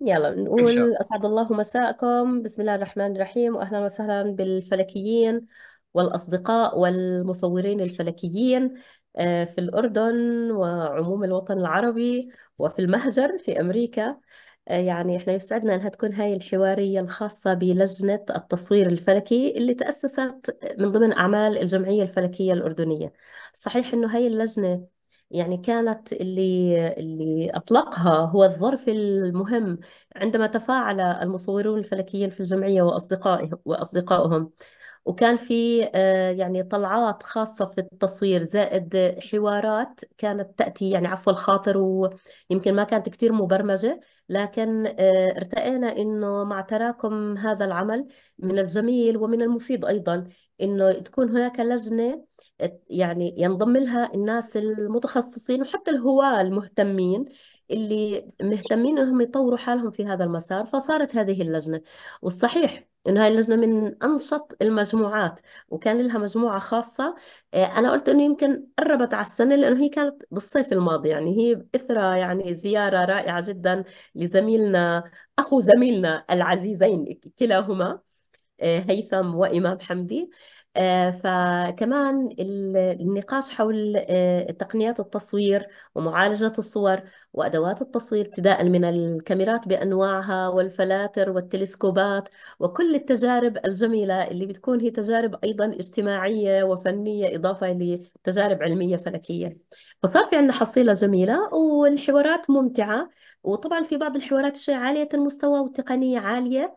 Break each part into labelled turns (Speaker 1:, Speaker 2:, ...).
Speaker 1: يلا إن شاء نقول أسعد الله مساءكم بسم الله الرحمن الرحيم وأهلا وسهلا بالفلكيين والأصدقاء والمصورين الفلكيين آه، في الأردن وعموم الوطن العربي وفي المهجر في أمريكا آه، يعني إحنا يسعدنا أنها تكون هاي الحوارية الخاصة بلجنة التصوير الفلكي اللي تأسست من ضمن أعمال الجمعية الفلكية الأردنية صحيح إنه هاي اللجنة يعني كانت اللي اللي أطلقها هو الظرف المهم عندما تفاعل المصورون الفلكيين في الجمعية وأصدقائهم وأصدقائهم وكان في آه، يعني طلعات خاصة في التصوير زائد حوارات كانت تأتي يعني عفو الخاطر ويمكن ما كانت كتير مبرمجة لكن آه، ارتئينا إنه مع تراكم هذا العمل من الجميل ومن المفيد أيضا إنه تكون هناك لجنة يعني ينضم لها الناس المتخصصين وحتى الهواة المهتمين اللي مهتمين انهم يطوروا حالهم في هذا المسار فصارت هذه اللجنه والصحيح انه هاي اللجنه من انشط المجموعات وكان لها مجموعه خاصه آه، انا قلت انه يمكن قربت على السنه لانه هي كانت بالصيف الماضي يعني هي اثرى يعني زياره رائعه جدا لزميلنا اخو زميلنا العزيزين كلاهما آه، هيثم وامام حمدي آه، فكمان النقاش حول آه، تقنيات التصوير ومعالجة الصور وأدوات التصوير ابتداء من الكاميرات بأنواعها والفلاتر والتلسكوبات وكل التجارب الجميلة اللي بتكون هي تجارب أيضا اجتماعية وفنية إضافة لتجارب علمية فلكية فصار في عندنا حصيلة جميلة والحوارات ممتعة وطبعا في بعض الحوارات شوي عالية المستوى وتقنية عالية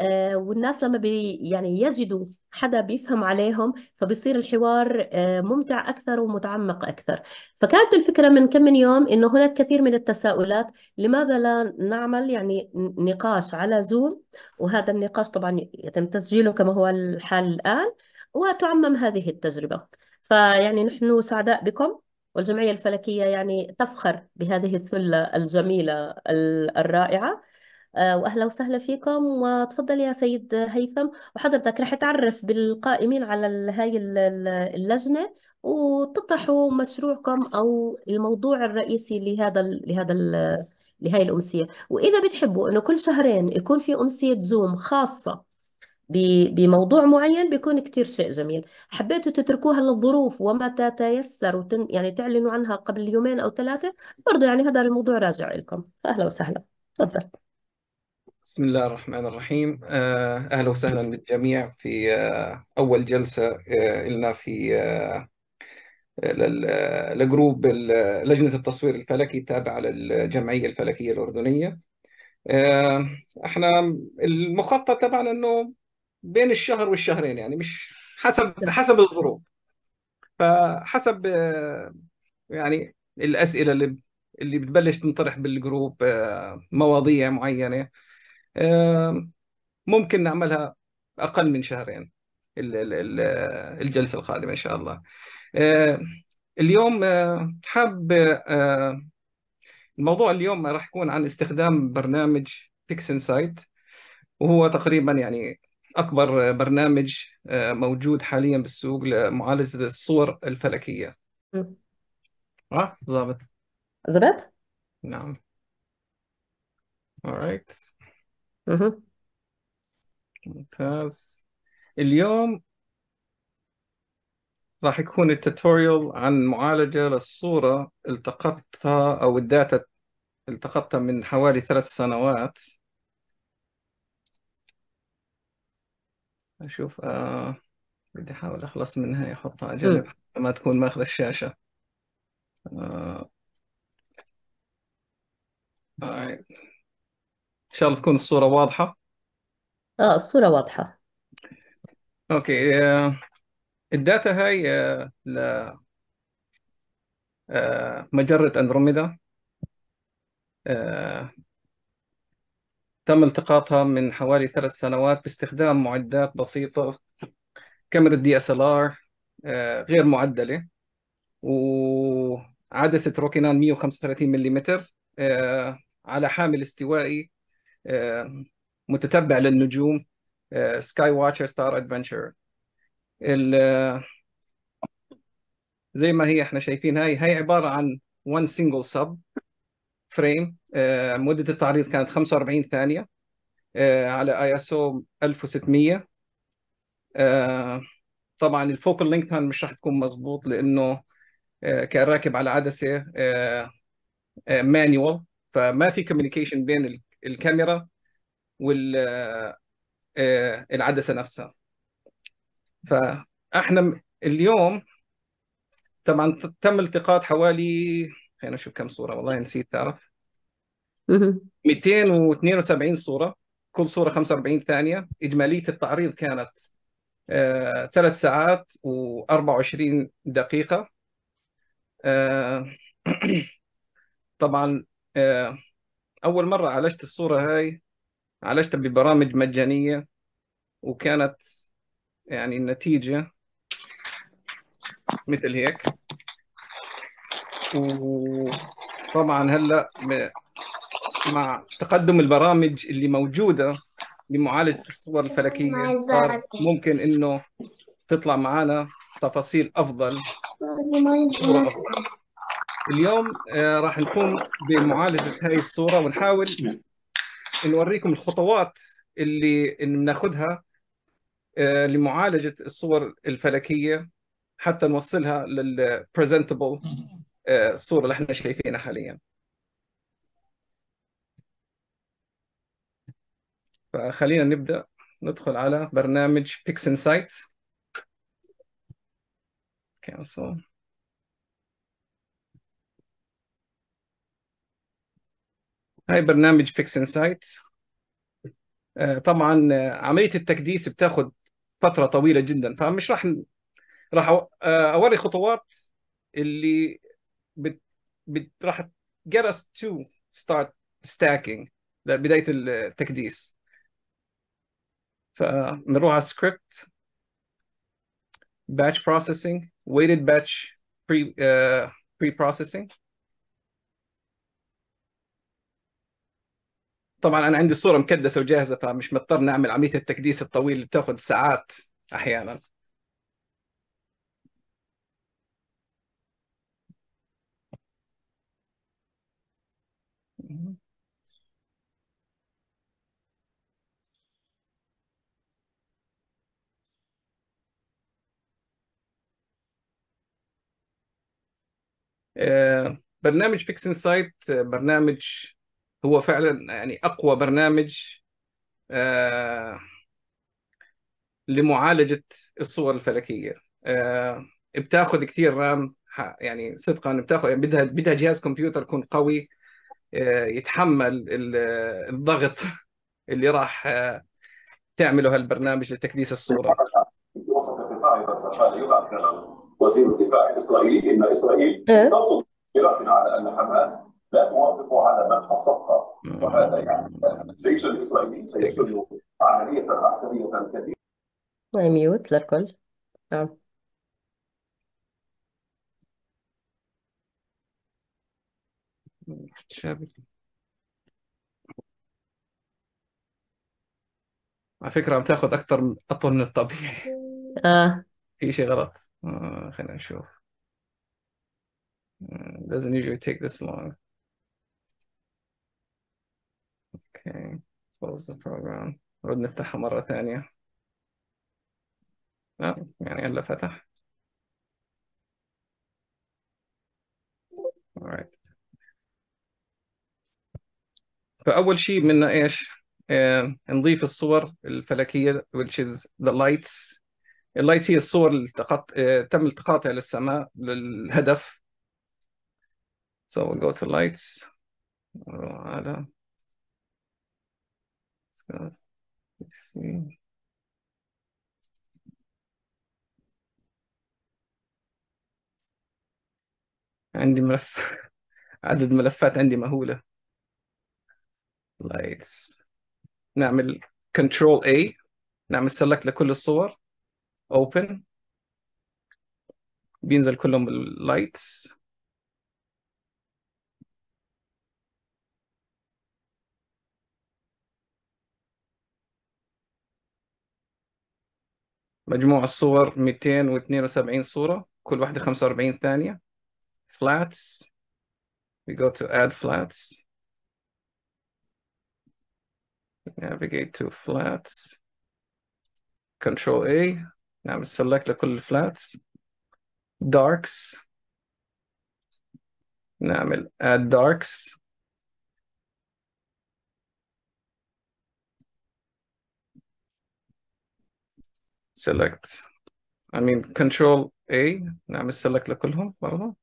Speaker 1: آه، والناس لما بي يعني يجدوا حدا بيفهم عليهم فبصير الحوار آه، ممتع اكثر ومتعمق اكثر فكانت الفكره من كم من يوم انه هناك كثير من التساؤلات لماذا لا نعمل يعني نقاش على زوم وهذا النقاش طبعا يتم تسجيله كما هو الحال الان وتعمم هذه التجربه فيعني نحن سعداء بكم والجمعيه الفلكيه يعني تفخر بهذه الثله الجميله الرائعه آه، واهلا وسهلا فيكم وتفضل يا سيد هيثم وحضرتك رح تعرف بالقائمين على هاي اللجنه وتطرحوا مشروعكم او الموضوع الرئيسي لهذا لهذا لهي الامسيه واذا بتحبوا انه كل شهرين يكون في امسيه زوم خاصه بموضوع معين بيكون كتير شيء جميل حبيتوا تتركوها للظروف وما تتيسر وتن يعني تعلنوا عنها قبل يومين أو ثلاثة برضو يعني هذا الموضوع راجع لكم فأهلا وسهلا تفضل
Speaker 2: بسم الله الرحمن الرحيم آه، أهلا وسهلا بالجميع في آه، أول جلسة آه، لنا في لجروب لجنة التصوير الفلكي التابعة للجمعية الفلكية الأردنية احنا المخطط تبعنا انه بين الشهر والشهرين يعني مش حسب حسب الظروف فحسب يعني الأسئلة اللي اللي بتبلش تنطرح بالجروب مواضيع معينه ممكن نعملها اقل من شهرين الجلسه القادمه ان شاء الله اليوم حاب الموضوع اليوم راح يكون عن استخدام برنامج بيكس انسايت وهو تقريبا يعني اكبر برنامج موجود حاليا بالسوق لمعالجه الصور الفلكيه اه ظابط
Speaker 1: ظبط نعم
Speaker 2: right. أها ممتاز اليوم راح يكون التوتوريال عن معالجة للصورة التقطتها أو الداتا التقطتها من حوالي ثلاث سنوات أشوف آه بدي أحاول أخلص منها يحطها على جنب حتى ما تكون ماخذة الشاشة آه. All right. ان شاء الله تكون الصورة واضحة
Speaker 1: اه الصورة واضحة
Speaker 2: اوكي آه، الداتا هاي آه، ل- آه، مجرة اندروميدا تم التقاطها من حوالي ثلاث سنوات باستخدام معدات بسيطة كاميرا دي اس ال ار غير معدلة وعدسة روكينان 135 ملم على حامل استوائي آه، متتبع للنجوم سكاي واتشر ستار ادفنتشر زي ما هي احنا شايفين هاي هاي عباره عن 1 سنجل سب فريم مده التعريض كانت 45 ثانيه آه، على اي اس او 1600 طبعا الفوكال لينك مش راح تكون مظبوط لانه آه، كان راكب على عدسه مانيوال فما في كوميونيكيشن بين الكاميرا وال آه، آه، العدسه نفسها فاحنا اليوم طبعا تم التقاط حوالي خلينا نشوف كم صوره والله نسيت تعرف 272 صوره كل صوره 45 ثانيه اجماليه التعريض كانت آه، ثلاث ساعات و24 دقيقه طبعا اول مره عالجت الصوره هاي عالجتها ببرامج مجانيه وكانت يعني النتيجه مثل هيك وطبعا هلا مع تقدم البرامج اللي موجوده لمعالجه الصور الفلكيه صار ممكن انه تطلع معنا تفاصيل افضل,
Speaker 3: أفضل.
Speaker 2: اليوم آه، راح نقوم بمعالجه هاي الصوره ونحاول نوريكم الخطوات اللي بناخذها آه، لمعالجه الصور الفلكيه حتى نوصلها للبرزنتبل الصوره آه، اللي احنا شايفينها حاليا فخلينا نبدا ندخل على برنامج بيكس انسايت cancel هاي برنامج بيكس انسايت آه، طبعا آه، عمليه التكديس بتاخد فتره طويله جدا فمش راح راح آه، اوري خطوات اللي بت... بت... راح get us to start stacking بدايه التكديس فنروح على سكريبت batch processing weighted batch pre uh, pre processing طبعا انا عندي الصوره مكدسه وجاهزه فمش مضطر نعمل عمليه التكديس الطويل اللي بتاخذ ساعات احيانا آه، برنامج بيكس انسايت آه، برنامج هو فعلا يعني اقوى برنامج آه، لمعالجه الصور الفلكيه آه، بتاخذ كثير رام يعني صدقا بتاخذ يعني بدها بدها جهاز كمبيوتر يكون قوي آه، يتحمل الضغط اللي راح تعمله هالبرنامج لتكديس الصوره
Speaker 3: وسط وزير الدفاع الاسرائيلي ان اسرائيل إيه؟ ترصد على ان حماس لا توافق على منح الصفقه وهذا
Speaker 1: يعني الجيش الاسرائيلي سيشن عمليه عسكريه كبيره ميوت للكل نعم شابك.
Speaker 2: على فكرة عم تاخذ أكثر أطول من الطبيعي آه في شيء غلط آه خلينا نشوف آه، doesn't usually take this long Okay, close the program. نرد نفتحها مرة ثانية. لا يعني إلا فتح. Alright. فأول شيء بدنا إيش؟ آه، نضيف الصور الفلكية which is the lights. lights هي الصور اللي التقط... آه، تم التقاطها للسماء للهدف. So we'll go to lights. هذا discuss عندي ملف عدد ملفات عندي مهولة لايتس نعمل control A نعمل select لكل الصور اوبن بينزل كلهم lights مجموع الصور 272 صورة كل واحدة 45 ثانية flats we go to add flats navigate to flats control A نعمل select لكل flats darks نعمل add darks select I mean control A نعمل select لكلهم برضه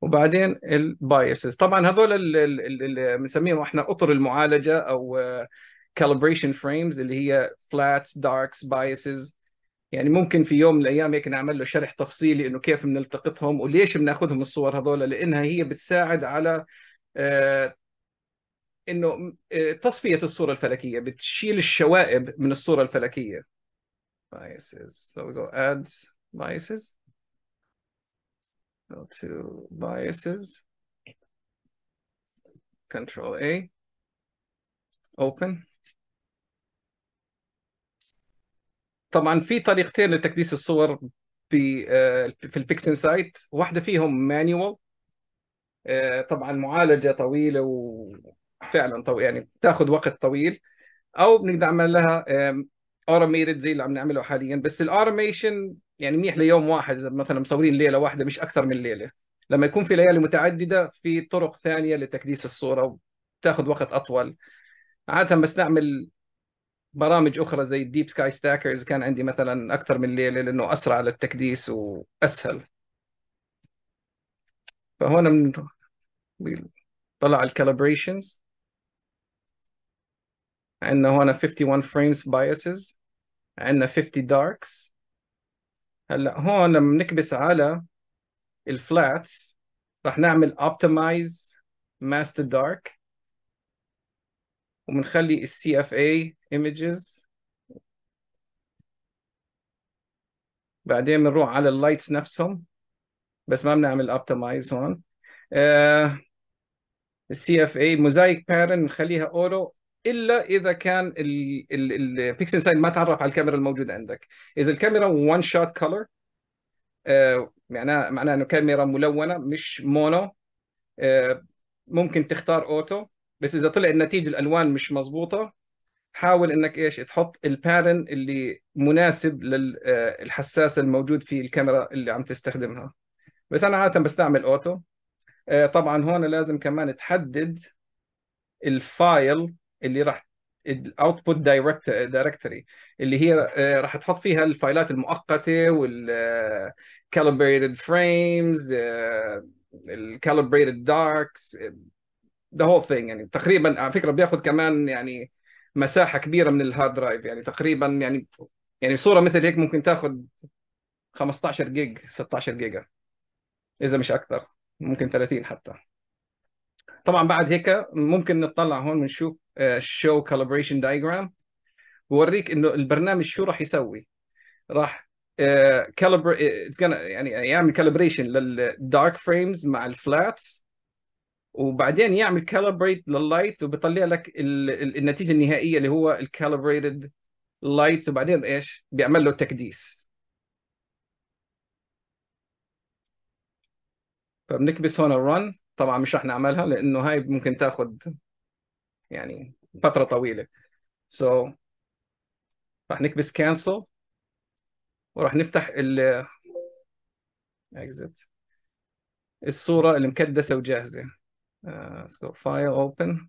Speaker 2: وبعدين البايسز طبعا هذول اللي بنسميهم احنا اطر المعالجه او calibration frames اللي هي flats darks biases يعني ممكن في يوم من الايام هيك نعمل له شرح تفصيلي انه كيف بنلتقطهم وليش بناخذهم الصور هذول لانها هي بتساعد على آه، انه آه، تصفيه الصوره الفلكيه بتشيل الشوائب من الصوره الفلكيه biases. So we go add biases. Go to biases. Control A. Open. طبعا في طريقتين لتكديس الصور آه، في البيكسن سايت واحده فيهم مانيوال آه، طبعا معالجه طويله وفعلا طويل يعني بتاخذ وقت طويل او بنقدر نعمل لها اوتوميتد زي اللي عم نعمله حاليا بس الاوتوميشن يعني منيح ليوم واحد اذا مثلا مصورين ليله واحده مش اكثر من ليله لما يكون في ليالي متعدده في طرق ثانيه لتكديس الصوره وتاخذ وقت اطول عاده بس نعمل برامج اخرى زي الديب سكاي ستاكرز كان عندي مثلا اكثر من ليله لانه اسرع للتكديس واسهل فهون من... طلع الكالبريشنز عندنا هون 51 frames biases عندنا 50 darks هلا هون لما بنكبس على الفلاتس رح نعمل optimize master dark وبنخلي ال CFA images بعدين بنروح على اللايتس نفسهم بس ما بنعمل optimize هون آه، ال uh, CFA mosaic pattern نخليها auto الا اذا كان البيكسل ساين ما تعرف على الكاميرا الموجوده عندك اذا الكاميرا وان شوت كولر معناه معناه انه كاميرا ملونه مش مونو آه، ممكن تختار اوتو بس اذا طلع النتيجه الالوان مش مظبوطه حاول انك ايش تحط البارن اللي مناسب للحساس آه، الموجود في الكاميرا اللي عم تستخدمها بس انا عاده بستعمل اوتو آه، طبعا هون لازم كمان تحدد الفايل اللي راح الاوتبوت دايركت دايركتوري اللي هي آه، راح تحط فيها الفايلات المؤقته والكالبريتد فريمز الكالبريتد داركس ذا هول ثينج يعني تقريبا على فكره بياخذ كمان يعني مساحه كبيره من الهارد درايف يعني تقريبا يعني يعني صوره مثل هيك ممكن تاخذ 15 جيج 16 جيجا اذا مش اكثر ممكن 30 حتى طبعا بعد هيك ممكن نطلع هون ونشوف شو آه، calibration diagram بوريك انه البرنامج شو راح يسوي راح كالبر آه، اتس آه، يعني يعمل كالبريشن للدارك فريمز مع الفلاتس وبعدين يعمل كالبريت لللايتس وبيطلع لك ال... النتيجه النهائيه اللي هو الكالبريتد لايتس وبعدين ايش بيعمل له تكديس فبنكبس طيب هون الرن طبعا مش راح نعملها لانه هاي ممكن تاخذ يعني فتره طويله سو so, راح نكبس كانسل وراح نفتح ال exit الصوره المكدسه وجاهزه uh, let's go file open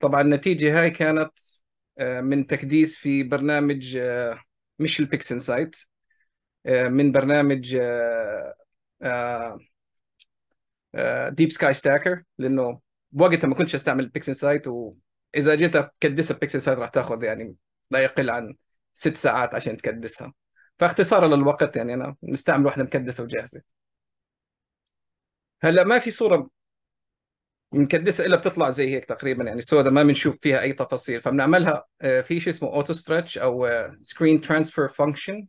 Speaker 2: طبعا النتيجه هاي كانت آه، من تكديس في برنامج مش البيكسن سايت من برنامج آه، ديب سكاي ستاكر لانه بوقتها ما كنتش استعمل بيكسل سايت واذا جيت تكدسها بيكسل سايت راح تاخذ يعني لا يقل عن ست ساعات عشان تكدسها فاختصارا للوقت يعني انا نستعمل واحده مكدسه وجاهزه هلا ما في صوره مكدسه الا بتطلع زي هيك تقريبا يعني سودا ما بنشوف فيها اي تفاصيل فبنعملها آه، في شيء اسمه اوتو ستريتش او سكرين ترانسفير فانكشن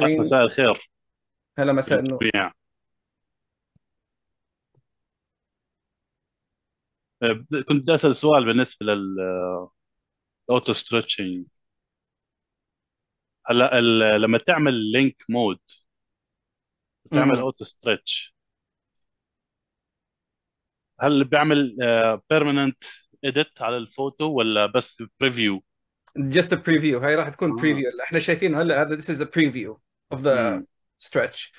Speaker 3: مساء الخير
Speaker 2: هلا مساء النور
Speaker 3: أه، كنت بدي اسال سؤال بالنسبه لل اوتو آه، ستريتشنج هلا لما تعمل لينك مود تعمل اوتو ستريتش هل بيعمل بيرمننت آه، اديت على الفوتو ولا بس بريفيو؟
Speaker 2: just a preview هاي راح تكون preview اللي احنا شايفينه هلا هذا this is a preview of the ستريتش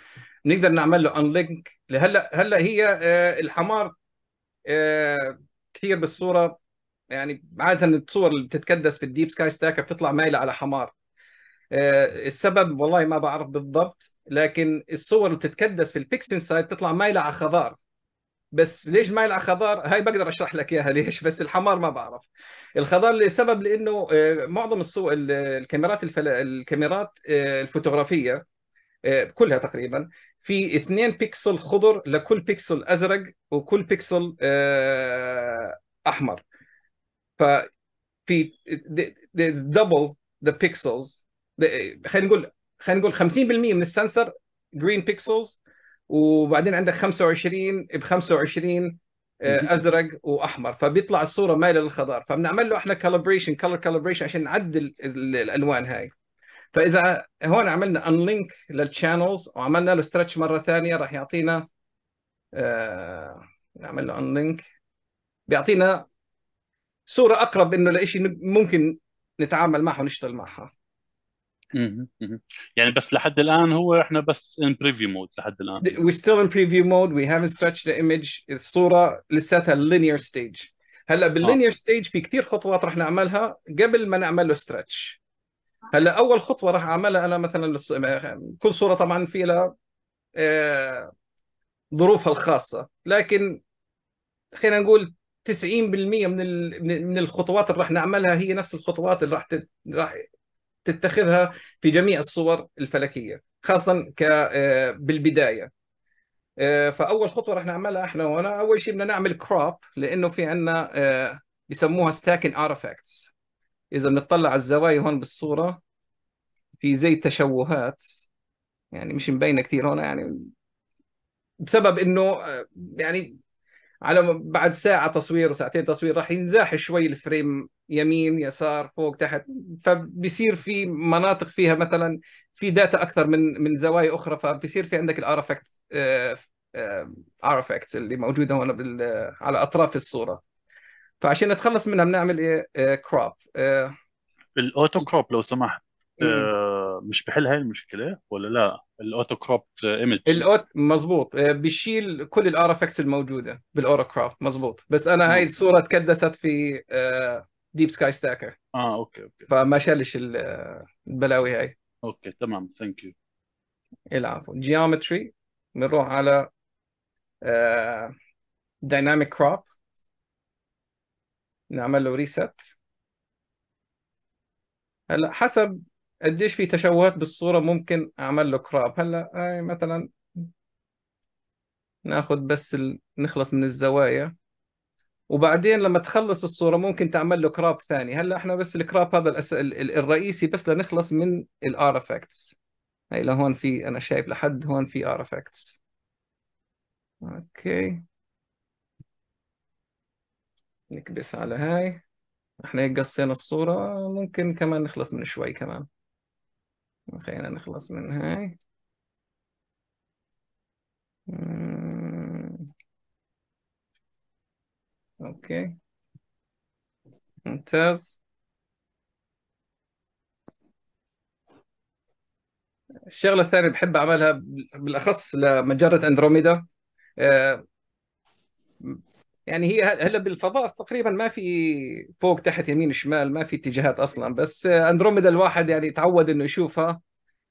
Speaker 2: نقدر نعمل له انلينك لهلا هلا هي آه، الحمار آه، كثير بالصوره يعني عاده الصور اللي بتتكدس في الديب سكاي ستاك بتطلع مايله على حمار آه، السبب والله ما بعرف بالضبط لكن الصور اللي بتتكدس في البيكسن سايد بتطلع مايله على خضار بس ليش مايل على خضار هاي بقدر اشرح لك اياها ليش بس الحمار ما بعرف الخضار لسبب لانه معظم الصور الكاميرات الفلا... الكاميرات الفوتوغرافيه كلها تقريبا في 2 بكسل خضر لكل بكسل ازرق وكل بكسل آه، احمر ف في دبل ذا بيكسلز خلينا نقول خلينا نقول 50% من السنسر جرين بيكسلز وبعدين عندك 25 ب 25 ازرق واحمر فبيطلع الصوره مايله للخضار فبنعمل له احنا كالبريشن كلر كالبريشن عشان نعدل الالوان هاي فاذا هون عملنا انلينك للشانلز وعملنا له ستريتش مره ثانيه راح يعطينا آه نعمل له انلينك بيعطينا صوره اقرب انه لشيء ممكن نتعامل معها ونشتغل معها
Speaker 3: يعني بس لحد الان هو احنا بس ان بريفيو مود لحد الان
Speaker 2: وي ستيل ان بريفيو مود وي هاف ستريتش ذا ايمج الصوره لساتها لينير ستيج هلا آه. باللينير ستيج في كثير خطوات رح نعملها قبل ما نعمل له ستريتش هلا اول خطوه راح اعملها انا مثلا كل صوره طبعا في لها آه، ظروفها الخاصه لكن خلينا نقول 90% من من الخطوات اللي راح نعملها هي نفس الخطوات اللي راح راح تتخذها في جميع الصور الفلكيه خاصه ك آه، بالبدايه آه، فاول خطوه راح نعملها احنا وانا اول شيء بدنا نعمل كروب لانه في عندنا بيسموها ستاكن ارتفاكتس اذا بنطلع على الزوايا هون بالصوره في زي تشوهات يعني مش مبينه كثير هون يعني بسبب انه يعني على بعد ساعه تصوير وساعتين تصوير راح ينزاح شوي الفريم يمين يسار فوق تحت فبصير في مناطق فيها مثلا في داتا اكثر من من زوايا اخرى فبصير في عندك الار افكت ار اللي موجوده هون على اطراف الصوره فعشان نتخلص منها بنعمل ايه كروب إيه، إيه. الاوتو كروب لو سمحت آه، مش بحل هاي المشكله ولا لا الاوتو كروب ايمج الاوت مزبوط آه، بيشيل كل الار افكتس الموجوده بالاوتو كروب مزبوط بس انا هاي الصوره تكدست في ديب سكاي ستاكر اه اوكي اوكي فما شالش آه، البلاوي هاي
Speaker 3: اوكي تمام ثانك يو
Speaker 2: العفو جيومتري بنروح على دايناميك كروب نعمل له ريست هلا حسب قديش في تشوهات بالصوره ممكن اعمل له كراب هلا هاي مثلا ناخذ بس ال... نخلص من الزوايا وبعدين لما تخلص الصوره ممكن تعمل له كراب ثاني هلا احنا بس الكراب هذا الأس... الرئيسي بس لنخلص من افكتس هاي لهون في انا شايف لحد هون في افكتس اوكي نكبس على هاي احنا هيك قصينا الصورة ممكن كمان نخلص من شوي كمان خلينا نخلص من هاي اوكي ممتاز الشغلة الثانية بحب أعملها بالأخص لمجرة أندروميدا آه، يعني هي هلا بالفضاء تقريبا ما في فوق تحت يمين شمال ما في اتجاهات اصلا بس اندروميدا الواحد يعني تعود انه يشوفها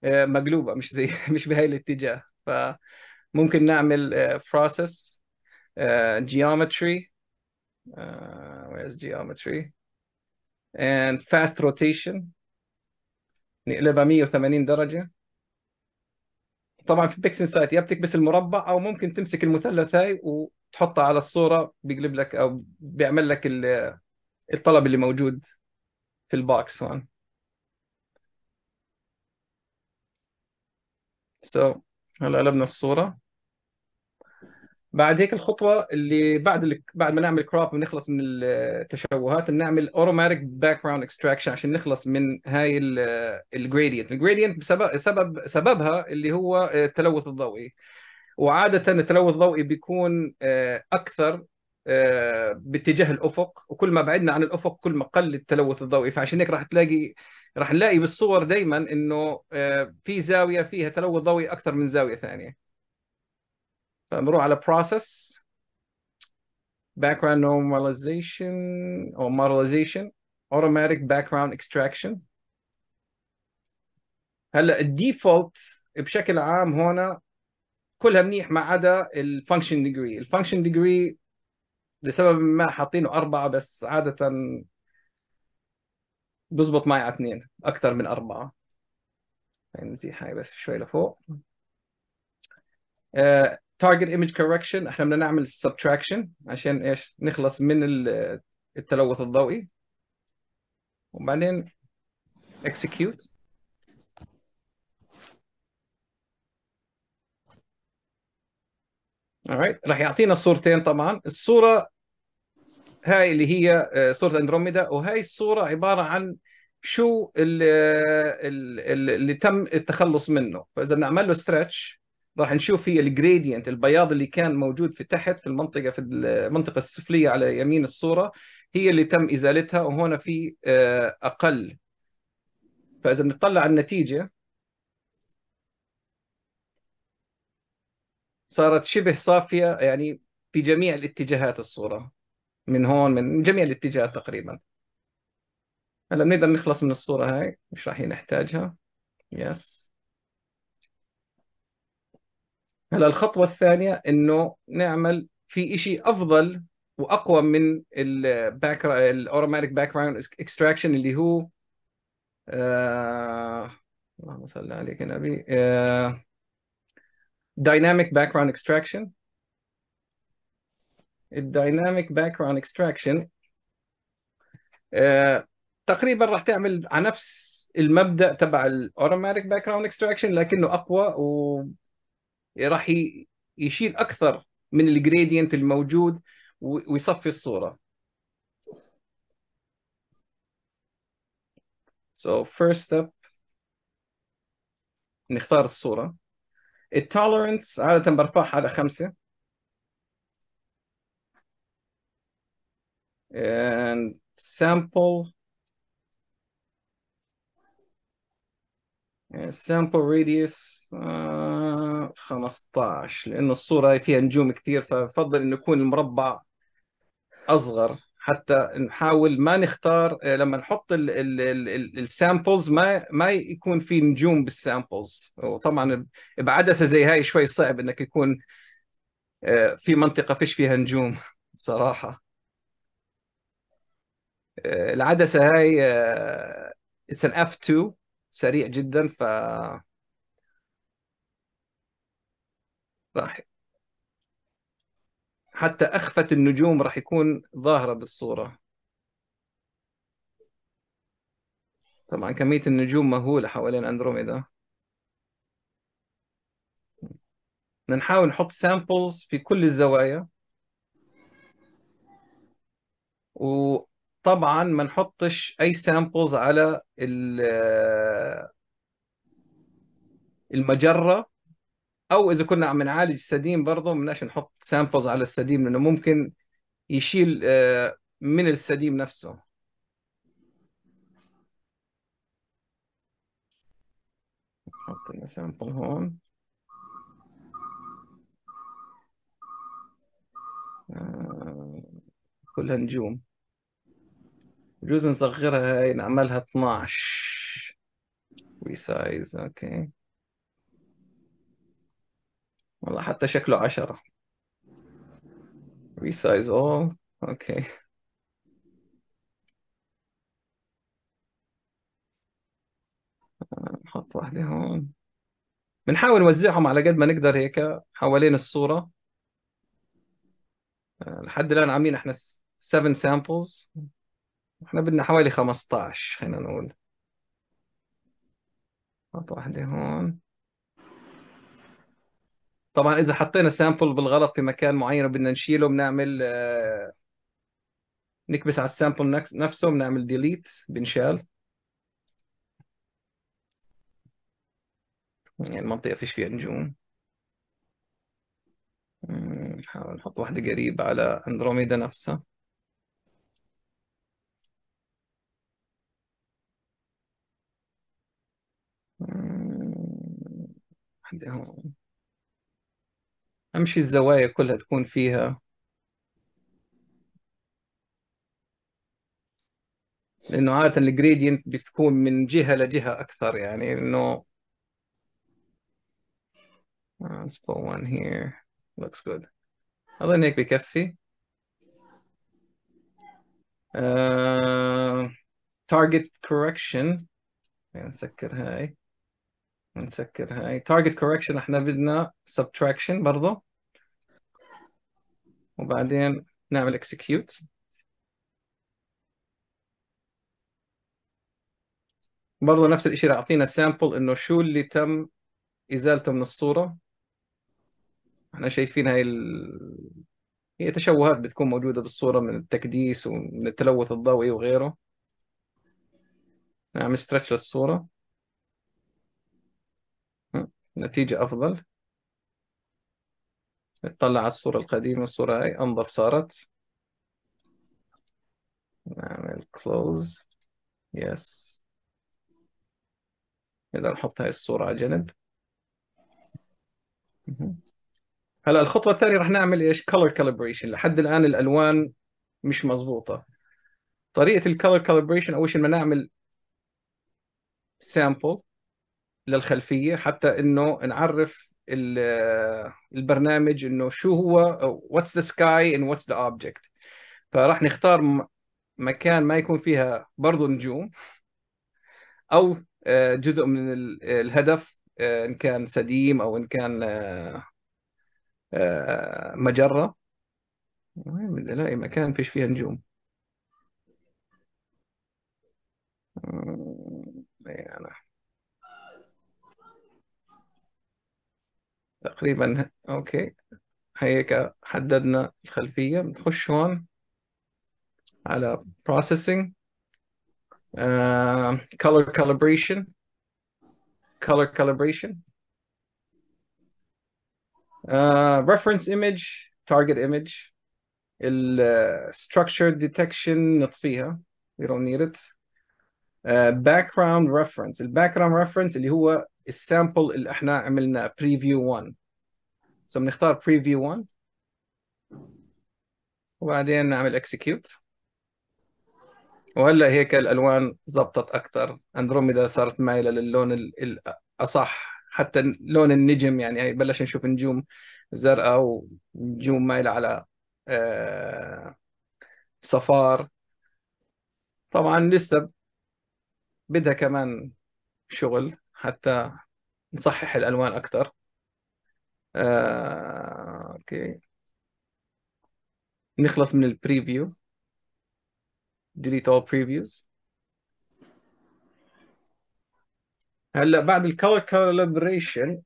Speaker 2: آه، مقلوبه مش زي مش بهاي الاتجاه فممكن نعمل بروسس جيومتري ويز جيومتري اند فاست روتيشن نقلبها 180 درجه طبعا في بيكسن سايت يا بتكبس المربع او ممكن تمسك المثلث هاي و تحطها على الصوره بيقلب لك او بيعمل لك الطلب اللي موجود في البوكس هون سو so, هلا قلبنا الصوره بعد هيك الخطوه اللي بعد ال... بعد ما نعمل كروب ونخلص من التشوهات بنعمل اوتوماتيك باك جراوند اكستراكشن عشان نخلص من هاي الجريدينت الجريدينت بسبب سبب سببها اللي هو التلوث آه، الضوئي وعاده التلوث الضوئي بيكون آه، اكثر آه، باتجاه الافق وكل ما بعدنا عن الافق كل ما قل التلوث الضوئي فعشان هيك راح تلاقي راح نلاقي بالصور دائما انه آه، في زاويه فيها تلوث ضوئي اكثر من زاويه ثانيه فنروح على process background normalization او modelization automatic background extraction هلا الديفولت بشكل عام هون كلها منيح ما عدا الفانكشن ديجري الفانكشن ديجري لسبب ما حاطينه أربعة بس عادة بزبط معي على اثنين أكثر من أربعة يعني نزيح هاي بس شوي لفوق تارجت ايمج كوركشن احنا بدنا نعمل سبتراكشن عشان ايش نخلص من التلوث الضوئي وبعدين execute راح يعطينا الصورتين طبعا الصوره هاي اللي هي آه، صوره اندروميدا وهاي الصوره عباره عن شو اللي, آه، اللي تم التخلص منه فاذا بنعمل له ستريتش راح نشوف هي الجريدينت البياض اللي كان موجود في تحت في المنطقه في المنطقه السفليه على يمين الصوره هي اللي تم ازالتها وهنا في آه، اقل فاذا بنطلع على النتيجه صارت شبه صافيه يعني في جميع الاتجاهات الصوره من هون من جميع الاتجاهات تقريبا هلا بنقدر نخلص من الصوره هاي مش راح نحتاجها يس هلا الخطوه الثانيه انه نعمل في شيء افضل واقوى من الباك الاوتوماتيك باك جراوند اكستراكشن اللي هو آه... اللهم صل عليك النبي آه... dynamic background extraction الدايناميك باك جراوند اكستراكشن تقريبا راح تعمل على نفس المبدا تبع الاوتوماتيك باك جراوند اكستراكشن لكنه اقوى و راح يشيل اكثر من الجريدينت الموجود ويصفي الصوره So first step نختار الصوره التولرنس عادة برفعها على خمسة and sample sample radius 15 آه، لأنه الصورة فيها نجوم كثير ففضل إنه يكون المربع أصغر حتى نحاول ما نختار آه، لما نحط السامبلز ما ما يكون في نجوم بالسامبلز وطبعا بعدسه زي هاي شوي صعب انك يكون آه، في منطقه فيش فيها نجوم صراحه آه، العدسه هاي اتس ان اف 2 سريع جدا ف راح حتى اخفت النجوم راح يكون ظاهرة بالصورة طبعا كمية النجوم مهولة حوالين أندروميدا نحاول نحط سامبلز في كل الزوايا وطبعا ما نحطش أي سامبلز على المجرة او اذا كنا عم نعالج سديم برضه بدناش نحط سامبلز على السديم لانه ممكن يشيل آه، من السديم نفسه نحط لنا سامبل هون آه، كلها نجوم بجوز نصغرها هاي نعملها 12 ريسايز اوكي والله حتى شكله عشرة resize all اوكي آه، نحط واحدة هون بنحاول نوزعهم على قد ما نقدر هيك حوالين الصورة آه، لحد الآن عاملين احنا 7 samples احنا بدنا حوالي 15 خلينا نقول نحط واحدة هون طبعا اذا حطينا سامبل بالغلط في مكان معين وبدنا نشيله بنعمل آه، نكبس على السامبل نفسه بنعمل ديليت بنشال يعني المنطقه فيش فيها نجوم نحاول نحط واحده قريبه على اندروميدا نفسها واحده هون امشي الزوايا كلها تكون فيها لانه عاده الجريدينت بتكون من جهه لجهه اكثر يعني انه آه، let's put one here looks good اظن هيك بكفي uh, target correction نسكر هاي نسكر هاي يعني target correction احنا بدنا subtraction برضه وبعدين نعمل execute برضه نفس الشيء راح يعطينا سامبل انه شو اللي تم ازالته من الصوره احنا شايفين هاي ال... هي تشوهات بتكون موجوده بالصوره من التكديس ومن التلوث الضوئي وغيره نعمل stretch للصوره نتيجة أفضل نطلع على الصورة القديمة الصورة هاي أنظف صارت نعمل close yes إذا نحط هاي الصورة على جنب هلا الخطوة الثانية رح نعمل ايش؟ color calibration لحد الآن الألوان مش مضبوطة طريقة الكالر calibration أول شيء ما نعمل sample للخلفيه حتى انه نعرف البرنامج انه شو هو واتس ذا سكاي اند واتس ذا اوبجكت فراح نختار مكان ما يكون فيها برضه نجوم او آه، جزء من الهدف آه، ان كان سديم او ان كان آه، مجره وين بدي الاقي مكان فيش فيها نجوم يعني تقريبا اوكي هيك حددنا الخلفية بنخش هون على processing uh, color calibration color calibration uh, reference image target image ال uh, structure detection نطفيها we don't need it uh, background reference ال background reference اللي هو السامبل اللي احنا عملنا بريفيو 1 سو بنختار بريفيو 1 وبعدين نعمل اكسكيوت وهلا هيك الالوان زبطت اكثر اندروميدا صارت مايله للون الاصح حتى لون النجم يعني بلش نشوف نجوم زرقاء ونجوم مايله على آه، صفار طبعا لسه بدها كمان شغل حتى نصحح الألوان أكثر آه، أوكي نخلص من البريفيو ديليت اول بريفيوز هلا بعد الكور كالبريشن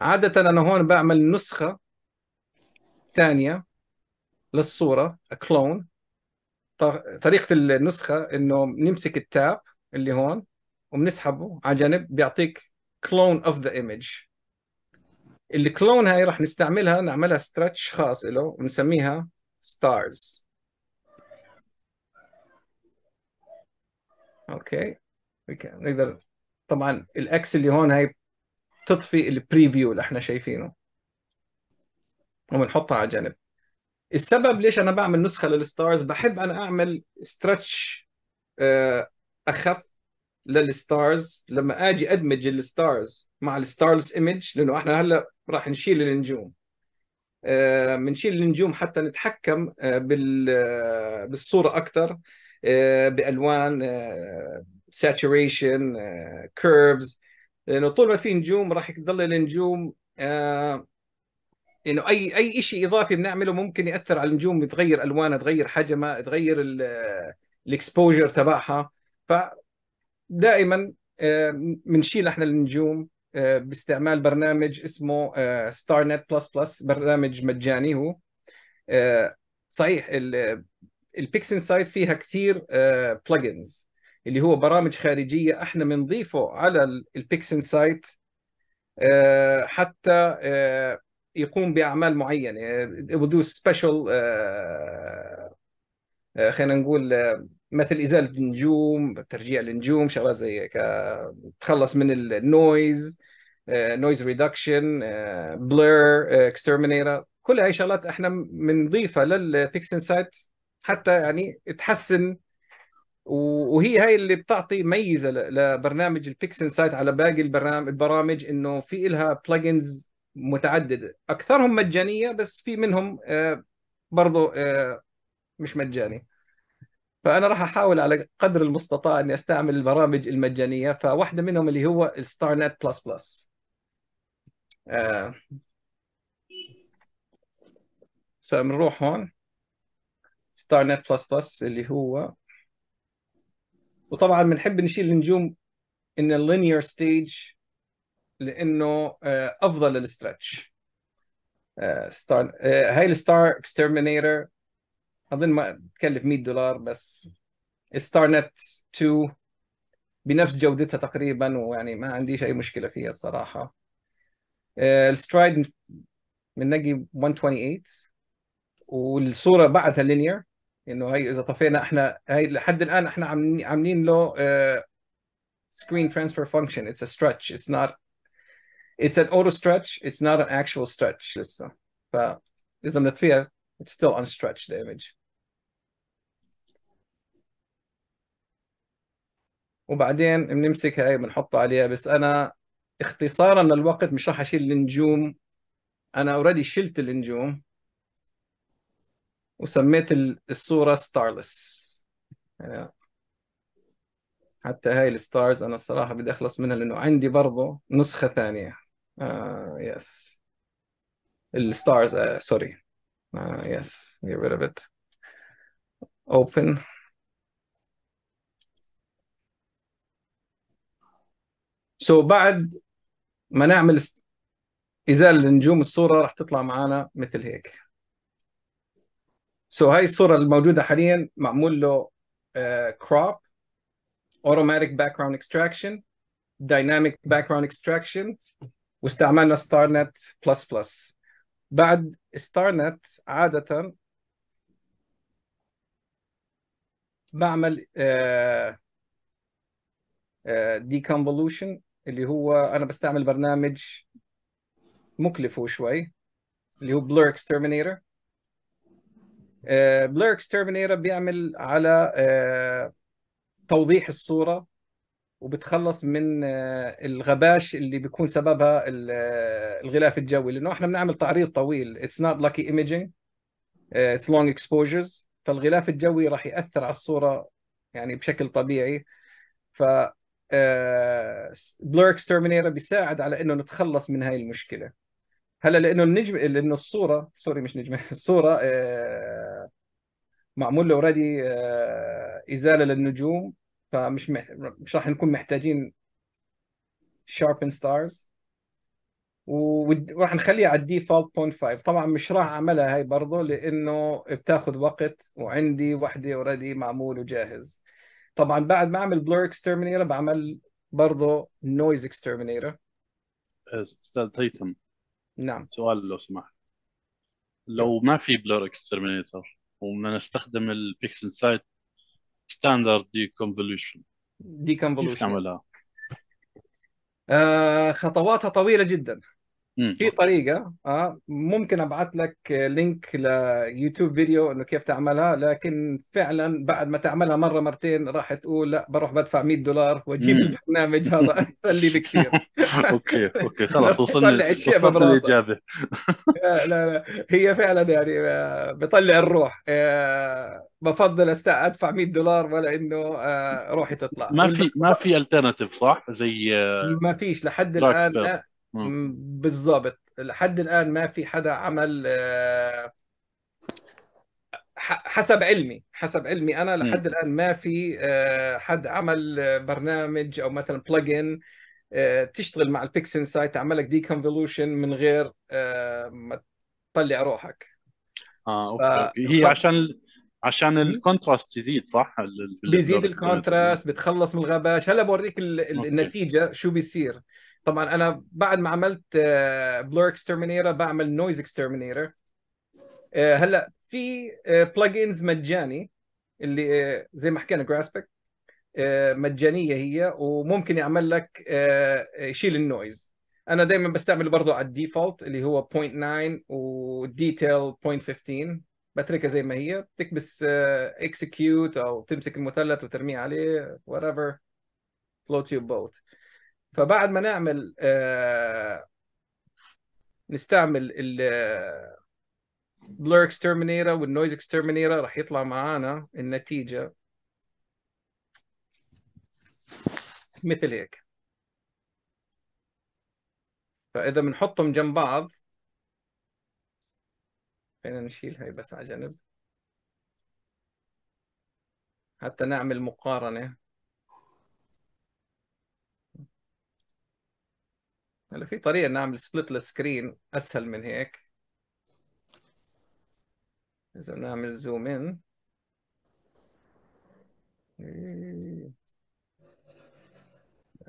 Speaker 2: عادة أنا هون بعمل نسخة ثانية للصورة كلون طريقة النسخة إنه نمسك التاب اللي هون وبنسحبه على جنب بيعطيك كلون اوف ذا ايمج الكلون هاي رح نستعملها نعملها ستريتش خاص له ونسميها ستارز اوكي نقدر طبعا الاكس اللي هون هاي بتطفي البريفيو اللي احنا شايفينه وبنحطها على جنب السبب ليش انا بعمل نسخه للستارز بحب انا اعمل ستريتش آه، اخف للستارز لما اجي ادمج الستارز مع الستارلس ايمج لانه احنا هلا راح نشيل النجوم بنشيل آه، النجوم حتى نتحكم آه، آه، بالصوره اكثر بالوان ساتوريشن كيرفز لانه طول ما في نجوم راح تضل النجوم انه اي اي شيء اضافي بنعمله ممكن ياثر على النجوم يتغير الوانها تغير حجمها تغير الاكسبوجر تبعها ف دائما بنشيل آه، احنا النجوم آه، باستعمال برنامج اسمه ستار نت بلس بلس برنامج مجاني هو آه، صحيح البيكس انسايد فيها كثير بلجنز اللي هو برامج خارجيه احنا بنضيفه على البيكس انسايت حتى يقوم باعمال معينه it will do special خلينا نقول مثل ازاله النجوم ترجيع النجوم شغلات زي هيك آه، تخلص من النويز نويز ريدكشن بلير اكسترمينيتر كل هاي شغلات احنا بنضيفها للبيكس انسايت حتى يعني تحسن وهي هاي اللي بتعطي ميزه لبرنامج البيكس انسايت على باقي البرامج, البرامج انه في لها بلجنز متعدده اكثرهم مجانيه بس في منهم آه، برضه آه، مش مجاني فانا راح احاول على قدر المستطاع اني استعمل البرامج المجانيه فواحده منهم اللي هو الستار نت بلس بلس فبنروح هون ستار نت بلس بلس اللي هو وطبعا بنحب نشيل النجوم ان اللينير ستيج لانه آه، افضل للستريتش ستار آه، آه، هاي الستار اكسترمينيتر اظن ما تكلف 100 دولار بس ستار نت 2 بنفس جودتها تقريبا ويعني ما عنديش اي مشكله فيها الصراحه السترايد بنلاقي 128 والصوره بعدها لينير انه هي اذا طفينا احنا هي لحد الان احنا عاملين له سكرين ترانسفير فانكشن اتس ا ستريتش اتس نوت اتس ان اوتو ستريتش اتس نوت ان اكشوال ستريتش لسه ف اذا بنطفيها اتس ستيل unstretched the image وبعدين بنمسك هاي بنحطها عليها بس انا اختصارا للوقت مش راح اشيل النجوم انا اوريدي شلت النجوم وسميت الصوره ستارلس يعني حتى هاي الستارز انا الصراحه بدي اخلص منها لانه عندي برضه نسخه ثانيه آه يس الستارز سوري آه يس آه، get rid of it open سو so بعد ما نعمل ازاله النجوم الصوره راح تطلع معنا مثل هيك سو so هاي الصوره الموجوده حاليا معمول له كروب اوتوماتيك باك جراوند اكستراكشن دايناميك باك جراوند اكستراكشن واستعملنا ستار نت بلس بلس بعد ستار نت عاده بعمل ديكونفولوشن آه، آه، اللي هو انا بستعمل برنامج مكلف هو شوي اللي هو بلور اكسترمينيتر بلور اكسترمينيتر بيعمل على آه، توضيح الصوره وبتخلص من آه، الغباش اللي بيكون سببها آه، الغلاف الجوي لانه احنا بنعمل تعريض طويل اتس نوت لاكي ايمجينج اتس لونج اكسبوجرز فالغلاف الجوي راح ياثر على الصوره يعني بشكل طبيعي ف بلور آه، اكسترمينيتر بيساعد على انه نتخلص من هاي المشكله هلا لانه النجم لانه الصوره سوري مش نجمه الصوره آه، معمول له اوريدي آه، ازاله للنجوم فمش مش راح نكون محتاجين شاربن ستارز وراح نخليها على الديفولت 5 طبعا مش راح اعملها هاي برضه لانه بتاخذ وقت وعندي وحده اوريدي معمول وجاهز طبعا بعد ما اعمل بلور اكسترمينيتر بعمل برضه نويز اكسترمينيتر
Speaker 3: استاذ تيتم نعم سؤال لو سمحت لو ما في بلور اكسترمينيتر وبدنا نستخدم البيكسل سايت ستاندرد دي كونفوليوشن
Speaker 4: دي كيف نعملها؟
Speaker 2: آه خطواتها طويله جدا في طريقه اه ممكن ابعث لك لينك ليوتيوب فيديو انه كيف تعملها لكن فعلا بعد ما تعملها مره مرتين راح تقول لا بروح بدفع 100 دولار واجيب البرنامج هذا اللي بكثير
Speaker 3: اوكي اوكي خلاص وصلنا وصلني الاجابه
Speaker 2: لا لا هي فعلا يعني آه، بطلع الروح آه، بفضل ادفع 100 دولار ولا انه آه، روحي تطلع ما في
Speaker 3: ما في الترناتيف صح زي ما
Speaker 2: فيش لحد الان بالضبط لحد الان ما في حدا عمل آه، حسب علمي حسب علمي انا لحد الان ما في آه، حد عمل برنامج او مثلا بلجن آه، تشتغل مع البيكس انسايت تعمل لك دي كونفولوشن من غير ما تطلع روحك
Speaker 3: اه اوكي ف... هي عشان عشان الكونتراست يزيد صح؟ بيزيد الكونتراست
Speaker 2: بتخلص من الغباش هلا بوريك النتيجه شو بيصير طبعا انا بعد ما عملت بلور آه، اكسترمينيتر بعمل نويز اكسترمينيتر آه، هلا في بلجنز آه، مجاني اللي زي ما حكينا جراسبك مجانيه هي وممكن يعمل لك يشيل النويز انا دائما بستعمله برضه على الديفولت اللي هو 0.9 وديتيل 0.15 بتركها زي ما هي بتكبس اكسكيوت او تمسك المثلث وترميه عليه وات ايفر فلوت يور بوت فبعد ما نعمل آه، نستعمل ال بلور اكسترمينيرا والنويز اكسترمينيرا راح يطلع معانا النتيجه مثل هيك فاذا بنحطهم جنب بعض خلينا نشيل هاي بس على جنب حتى نعمل مقارنه هلا في طريقه نعمل سبليت للسكرين اسهل من هيك اذا بنعمل زوم ان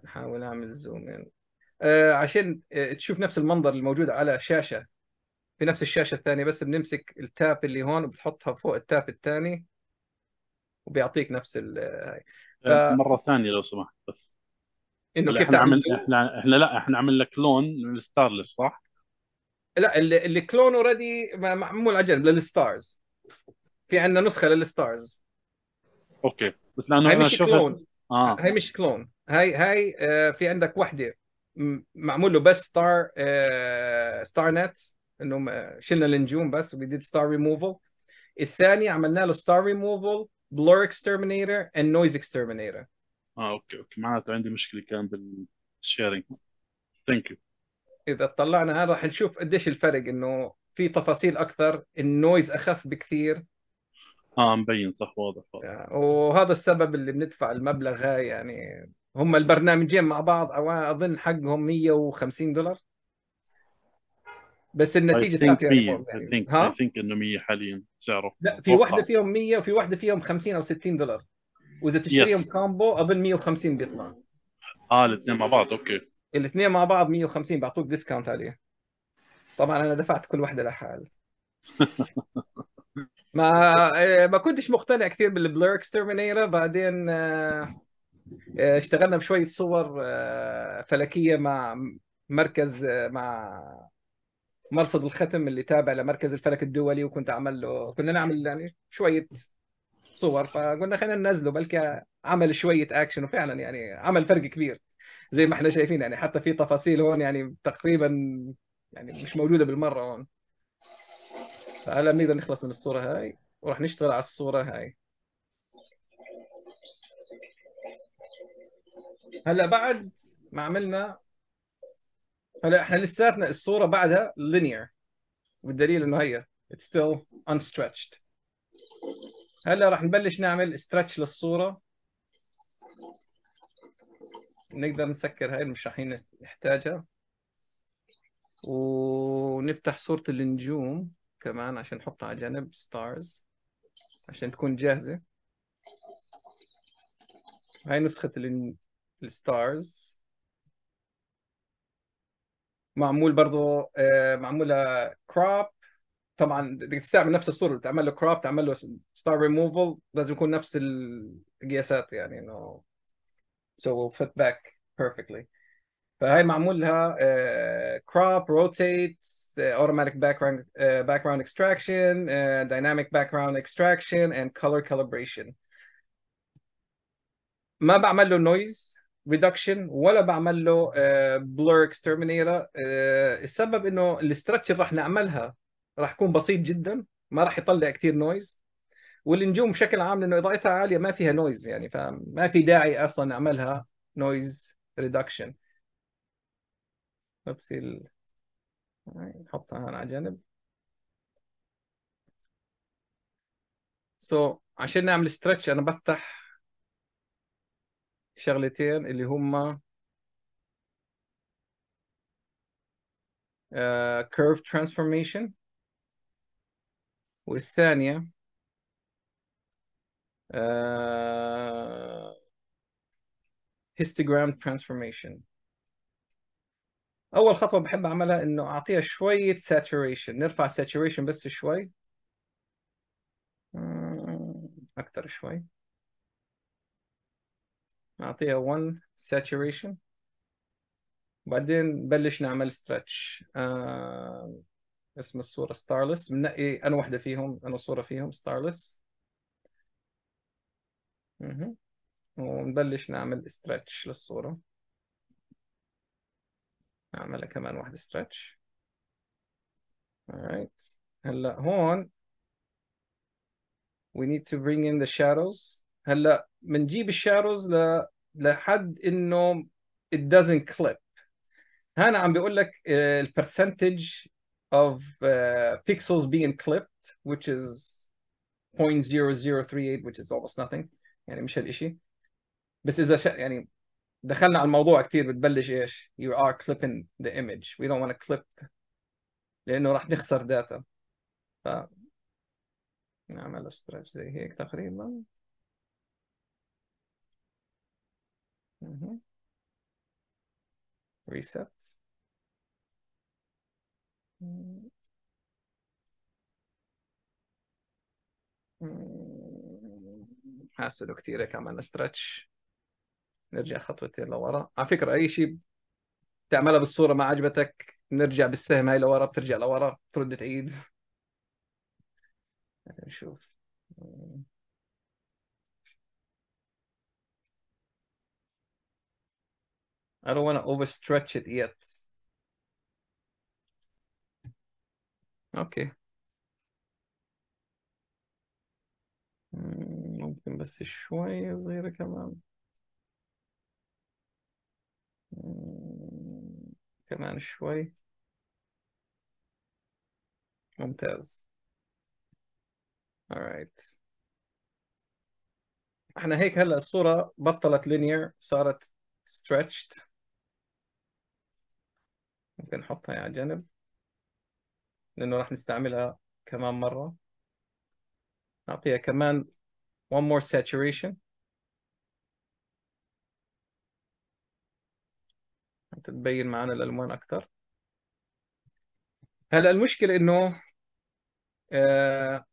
Speaker 2: نحاول اعمل زوم ان آه عشان آه تشوف نفس المنظر الموجود على شاشه في نفس الشاشه الثانيه بس بنمسك التاب اللي هون وبتحطها فوق التاب الثاني وبيعطيك نفس ال ف... آه، آه، آه، مره ثانيه لو سمحت بس انه كيف تعمل احنا احنا
Speaker 3: لا احنا عملنا كلون للستارلس صح؟
Speaker 2: لا اللي, كلون اوريدي معمول اجنب للستارز في عندنا نسخه للستارز
Speaker 3: اوكي بس لانه مش شفت كلون. اه
Speaker 2: هي مش كلون هاي هاي آه، في عندك وحده معمول له بس ستار ستار نت انه شلنا النجوم بس ديد ستار ريموفل الثاني عملنا له ستار ريموفل بلور اكسترمينيتر اند نويز اكسترمينيتر
Speaker 3: اه اوكي اوكي معناته عندي مشكله كان بالشيرنج ثانك يو
Speaker 2: اذا طلعنا الان راح نشوف قديش الفرق انه في تفاصيل اكثر النويز اخف بكثير
Speaker 3: اه مبين صح واضح, واضح.
Speaker 2: وهذا السبب اللي بندفع المبلغ هاي يعني هم البرنامجين مع بعض أو اظن حقهم 150 دولار بس النتيجه بتاعته يعني, I think, ها؟
Speaker 3: I think انه 100 حاليا سعره لا في وحده
Speaker 2: فيهم 100 وفي وحده فيهم 50 او 60 دولار واذا تشتريهم yes. كامبو اظن 150 بيطلع
Speaker 3: اه الاثنين مع بعض
Speaker 2: اوكي الاثنين مع بعض 150 بيعطوك ديسكاونت عليه طبعا انا دفعت كل واحده لحال ما إيه، ما كنتش مقتنع كثير بالبلير اكسترمينيرا بعدين آه، آه، اشتغلنا بشويه صور آه، فلكيه مع مركز مع مرصد الختم اللي تابع لمركز الفلك الدولي وكنت اعمل له كنا نعمل يعني شويه صور فقلنا خلينا ننزله بلكي عمل شويه اكشن وفعلا يعني عمل فرق كبير زي ما احنا شايفين يعني حتى في تفاصيل هون يعني تقريبا يعني مش موجوده بالمره هون فهلا بنقدر نخلص من الصوره هاي وراح نشتغل على الصوره هاي هلا بعد ما عملنا هلا احنا لساتنا الصوره بعدها linear والدليل انه هي it's still unstretched هلا راح نبلش نعمل استرتش للصوره نقدر نسكر هاي مش راح نحتاجها ونفتح صورة النجوم كمان عشان نحطها على جنب ستارز عشان تكون جاهزة هاي نسخة الستارز معمول برضو آه، معمولة كروب طبعا بدك تستعمل نفس الصوره تعمل له كراب تعمل له ستار ريموفل لازم يكون نفس القياسات يعني انه سو فيت باك بيرفكتلي فهي معمول لها كروب روتيت اوتوماتيك باك جراوند باك جراوند اكستراكشن دايناميك باك جراوند اكستراكشن اند كلر كالبريشن ما بعمل له نويز ريدكشن ولا بعمل له بلور uh, اكسترمينيتر السبب انه الاستراكشر رح نعملها راح يكون بسيط جدا ما راح يطلع كثير نويز والنجوم بشكل عام لانه اضاءتها عاليه ما فيها نويز يعني فما في داعي اصلا اعملها نويز ريدكشن نحط في ال... نحطها هنا على جنب سو so, عشان نعمل ستريتش انا بفتح شغلتين اللي هما كيرف uh, ترانسفورميشن والثانية آه... histogram transformation أول خطوة بحب أعملها إنه أعطيها شوية saturation نرفع saturation بس شوي آه، أكثر شوي نعطيها 1 saturation بعدين بلش نعمل stretch آه، اسم الصوره ستارلس بنقي إيه؟ انا واحده فيهم انا صوره فيهم ستارلس ونبلش نعمل استرتش للصوره نعملها كمان واحده استرتش alright هلا هون we need to bring in the shadows هلا بنجيب الشادوز ل... لحد انه it doesn't clip هنا عم بيقول لك آه، البرسنتج of uh, pixels being clipped, which is 0.0038 which is almost nothing يعني مش هالشيء بس إذا ش... يعني دخلنا على الموضوع كثير بتبلش ايش؟ you are clipping the image we don't want to clip لأنه راح نخسر داتا ف نعمل ستريتش زي هيك تقريبا ريسيت
Speaker 5: مم. انه
Speaker 2: حاسه كثير هيك عملنا ستريتش نرجع خطوتين لورا على فكره اي شيء تعملها بالصوره ما عجبتك نرجع بالسهم هاي لورا بترجع لورا بترد تعيد نشوف يعني I don't want to overstretch it yet اوكي
Speaker 5: ممكن بس شوي صغيرة كمان كمان شوي
Speaker 2: ممتاز alright احنا هيك هلا الصورة بطلت linear صارت stretched ممكن نحطها على جنب لأنه راح نستعملها كمان مرة نعطيها كمان one more saturation تبين معنا الألوان أكثر هلا المشكلة إنه آه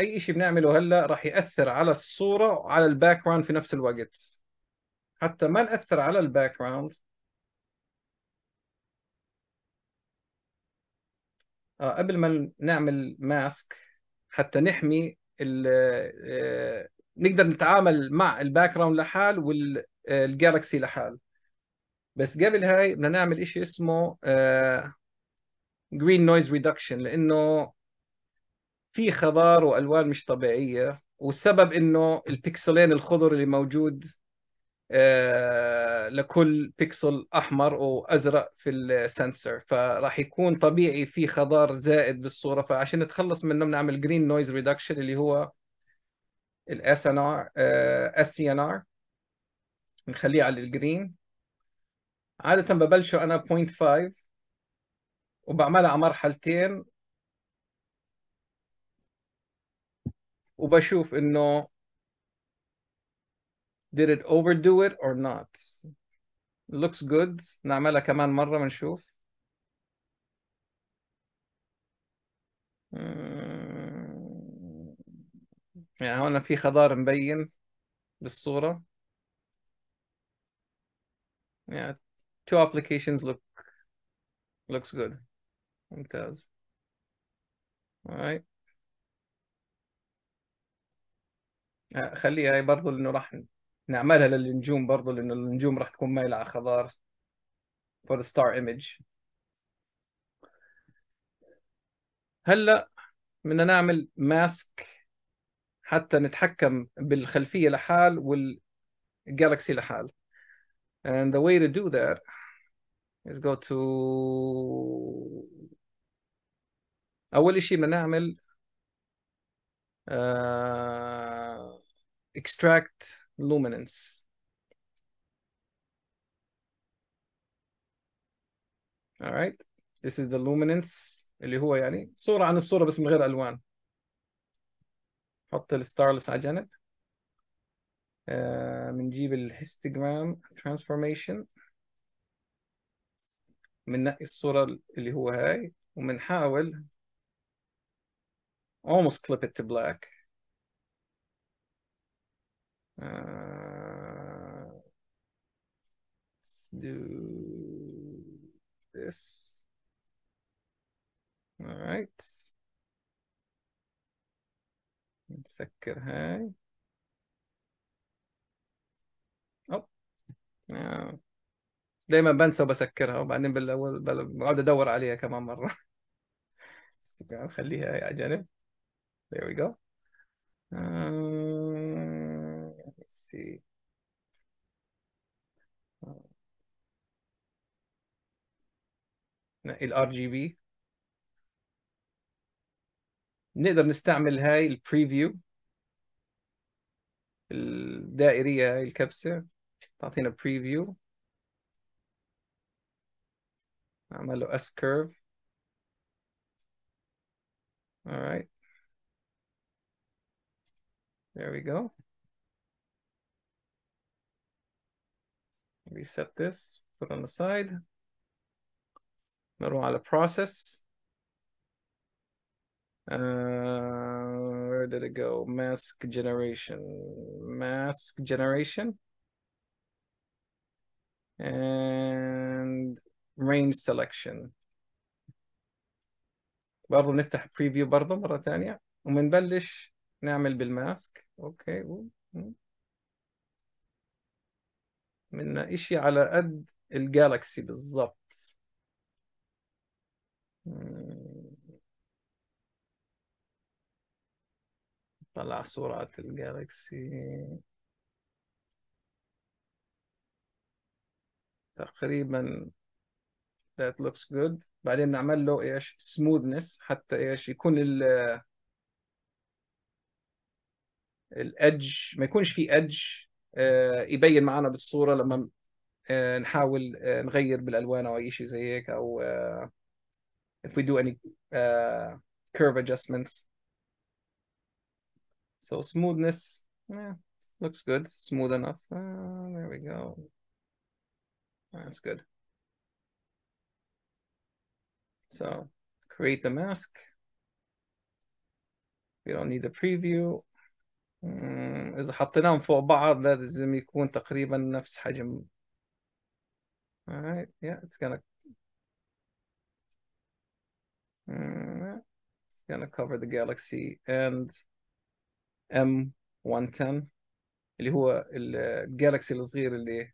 Speaker 2: أي شيء بنعمله هلا راح يأثر على الصورة وعلى الباك جراوند في نفس الوقت حتى ما نأثر على الباك جراوند آه قبل ما نعمل ماسك حتى نحمي ال آه، نقدر نتعامل مع الباك جراوند لحال والجالكسي آه، لحال بس قبل هاي بدنا نعمل شيء اسمه جرين نويز ريدكشن لانه في خضار والوان مش طبيعيه والسبب انه البكسلين الخضر اللي موجود آه، لكل بيكسل احمر وازرق في السنسر فراح يكون طبيعي في خضار زائد بالصوره فعشان نتخلص منه بنعمل جرين نويز ريدكشن اللي هو الاس ان ار اس سي ان ار نخليه على الجرين عاده ببلشه انا 0.5 وبعملها على مرحلتين وبشوف انه did it overdo it or not looks good نعملها كمان مرة ونشوف يعني هون في خضار مبين بالصورة yeah two applications look looks good ممتاز alright آه، خليها هاي برضو لانه راح نعملها للنجوم برضو لأن النجوم راح تكون مايلة على خضار for the star image هلا بدنا نعمل ماسك حتى نتحكم بالخلفية لحال والجالكسي لحال and the way to do that is go to أول شيء بدنا نعمل uh, extract luminance. alright this is the luminance اللي هو يعني صورة عن الصورة بس من غير ألوان حط الستارلس على جنب بنجيب آه، uh, الهيستوجرام ترانسفورميشن بننقي الصورة اللي هو هاي وبنحاول almost clip it to black
Speaker 5: آه، let's do this. All right.
Speaker 2: نسكر هاي. أوب. آه. دايما بنسى وبسكرها وبعدين بالاول بقعد ادور عليها كمان مره بس نخليها على جنب there we go uh... see. نقي RGB نقدر نستعمل هاي البريفيو الدائرية هاي الكبسة تعطينا بريفيو له S curve alright there we go reset this, put on the side. نروح على process. Uh, where did it go? Mask generation, mask generation. And range selection. برضه نفتح preview برضه مرة ثانية وبنبلش نعمل بالماسك. اوكي. Okay. Hmm. منها إشي على قد الجالكسي بالضبط طلع سرعة الجالكسي تقريبا that looks good بعدين نعمل له ايش smoothness حتى ايش يكون ال الادج ما يكونش في ادج يبين معنا بالصوره لما نحاول نغير بالالوان او اي شيء زي هيك او if we do any curve adjustments so smoothness yeah, looks good smooth enough uh, there we go that's good so create the mask we don't need the preview اذا حطيناهم فوق بعض لازم يكون تقريبا نفس حجم Alright, yeah, it's gonna it's gonna cover the galaxy and M110 اللي هو الجالكسي الصغير اللي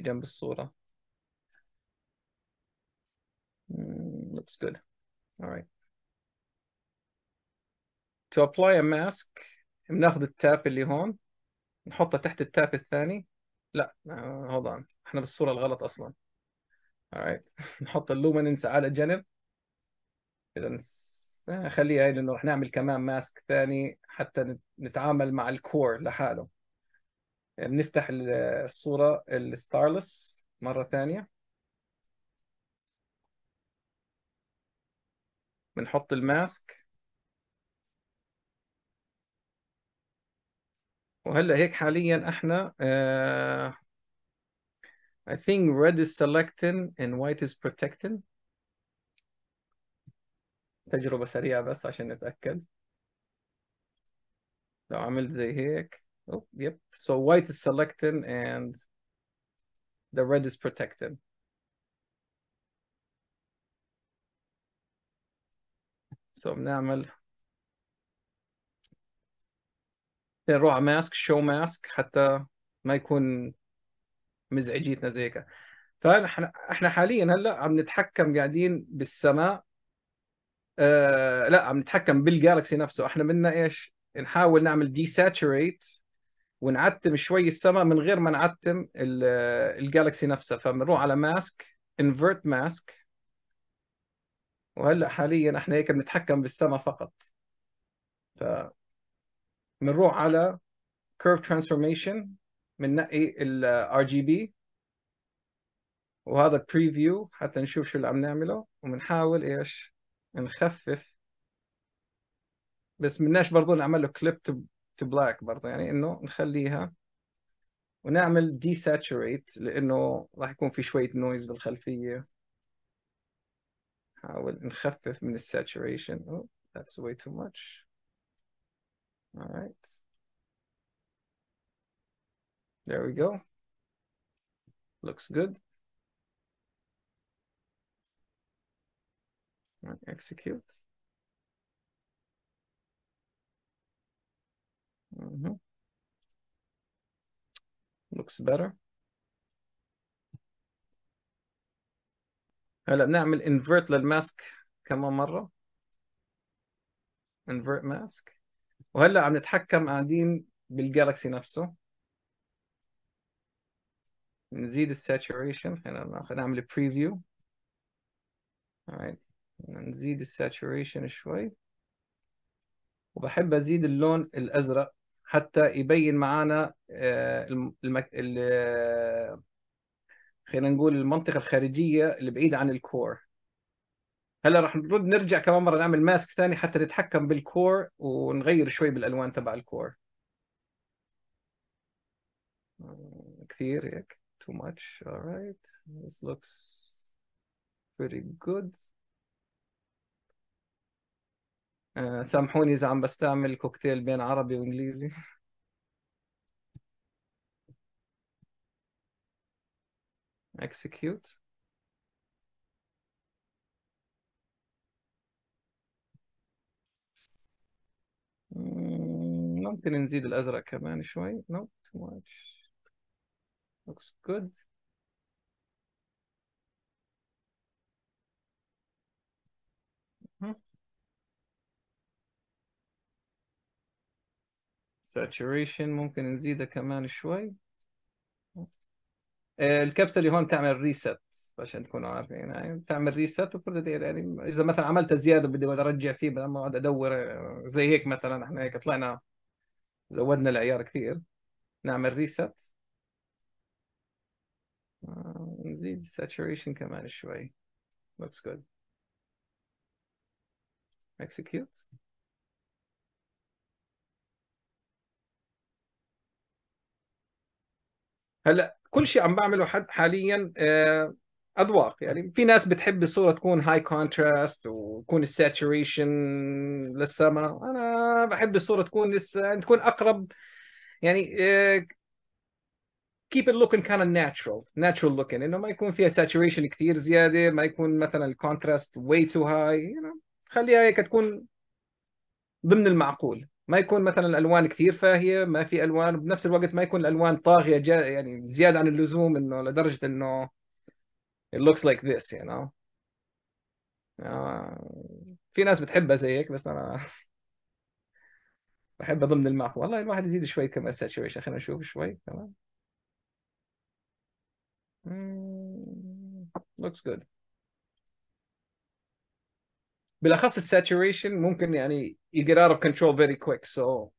Speaker 2: جنب الصورة looks good alright to apply a mask بناخذ التاب اللي هون نحطه تحت التاب الثاني لا هوض آه، اون احنا بالصوره الغلط اصلا alright نحط اللومننس على جنب اذا آه، خليها هي لانه رح نعمل كمان ماسك ثاني حتى نتعامل مع الكور لحاله يعني بنفتح الصوره الستارلس مره ثانيه بنحط الماسك وهلا هيك حاليا احنا uh, I think red is selecting and white is protecting تجربة سريعة بس عشان نتأكد لو عملت زي هيك oh, yep so white is selecting and the red is protecting so بنعمل نروح على ماسك شو ماسك حتى ما يكون مزعجيتنا زي هيك فاحنا احنا حاليا هلا عم نتحكم قاعدين بالسماء آه لا عم نتحكم بالجالكسي نفسه احنا بدنا ايش نحاول نعمل دي ساتوريت ونعتم شوي السماء من غير ما نعتم الجالكسي نفسها فبنروح على ماسك انفيرت ماسك وهلا حاليا احنا هيك بنتحكم بالسماء فقط ف بنروح على curve transformation بننقي ال RGB وهذا preview حتى نشوف شو اللي عم نعمله وبنحاول ايش نخفف بس بدناش برضه نعمل له كليب تو بلاك برضه يعني انه نخليها ونعمل desaturated لانه راح يكون في شويه نويز بالخلفيه نحاول نخفف من الساتوريشن oh that's way too much All right. There we go. Looks good.
Speaker 5: And execute. Mm -hmm.
Speaker 2: Looks better. هلا بنعمل invert للماسك كمان مرة invert mask وهلا عم نتحكم قاعدين بالجالكسي نفسه نزيد الساتوريشن خلينا نعمل بريفيو نزيد الساتوريشن شوي وبحب ازيد اللون الازرق حتى يبين معانا آه، المك... خلينا نقول المنطقه الخارجيه اللي بعيده عن الكور هلا راح نرد نرجع كمان مره نعمل ماسك ثاني حتى نتحكم بالكور ونغير شوي بالالوان تبع الكور آه، كثير هيك تو ماتش alright this looks pretty good uh, سامحوني اذا عم بستعمل كوكتيل بين عربي وانجليزي execute ممكن نزيد الأزرق كمان شوي no too much looks good mm-hmm. saturation ممكن نزيده كمان شوي آه، الكبسه اللي هون بتعمل ريست عشان تكونوا عارفين يعني بتعمل ريست وكل يعني اذا مثلا عملت زياده بدي ارجع فيه بدل ما اقعد ادور آه، زي هيك مثلا احنا هيك طلعنا زودنا العيار كثير نعمل ريست آه، نزيد الساتوريشن كمان شوي looks good execute هلا كل شيء عم بعمله حد حاليا آه، اذواق يعني في ناس بتحب الصوره تكون هاي كونتراست ويكون الساتوريشن للسماء انا بحب الصوره تكون لسه يعني تكون اقرب يعني كيب ات ان كان ناتشرال ناتشرال لوكن انه ما يكون فيها ساتوريشن كثير زياده ما يكون مثلا الكونتراست واي تو هاي خليها هيك تكون ضمن المعقول ما يكون مثلا الالوان كثير فاهيه ما في الوان بنفس الوقت ما يكون الالوان طاغيه جا يعني زياده عن اللزوم انه لدرجه انه it looks like this you know آه، في ناس بتحبها زي هيك بس انا بحبها ضمن الماء والله الواحد يزيد شوي كم ساتشويشن خلينا نشوف شوي تمام looks good بالاخص الساتوريشن ممكن يعني you get out of control very quick so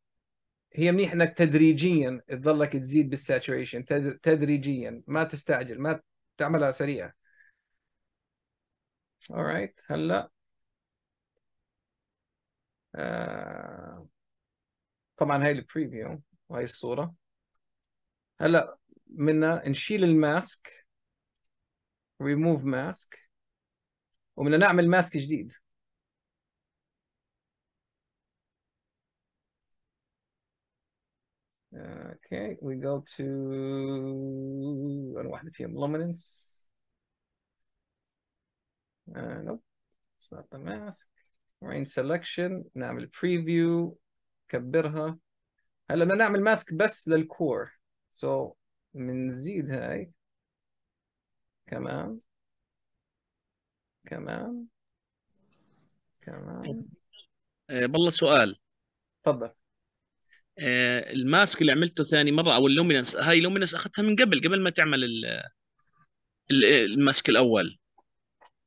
Speaker 2: هي منيح انك تدريجيا تظلك تزيد بالساتوريشن تدريجيا ما تستعجل ما تعملها سريعه alright هلا آه... طبعا هاي البريفيو وهي الصوره هلا بدنا نشيل الماسك ريموف ماسك وبدنا نعمل ماسك جديد Okay, we go to one of فيهم luminance. Uh, nope, it's not the mask. Range selection نعمل preview كبرها. هلا بدنا نعمل ماسك بس للكور. So بنزيد هاي كمان
Speaker 4: كمان كمان بالله سؤال تفضل آه، الماسك اللي عملته ثاني مره او اللومينس هاي اللومينس اخذتها من قبل قبل ما تعمل الماسك الاول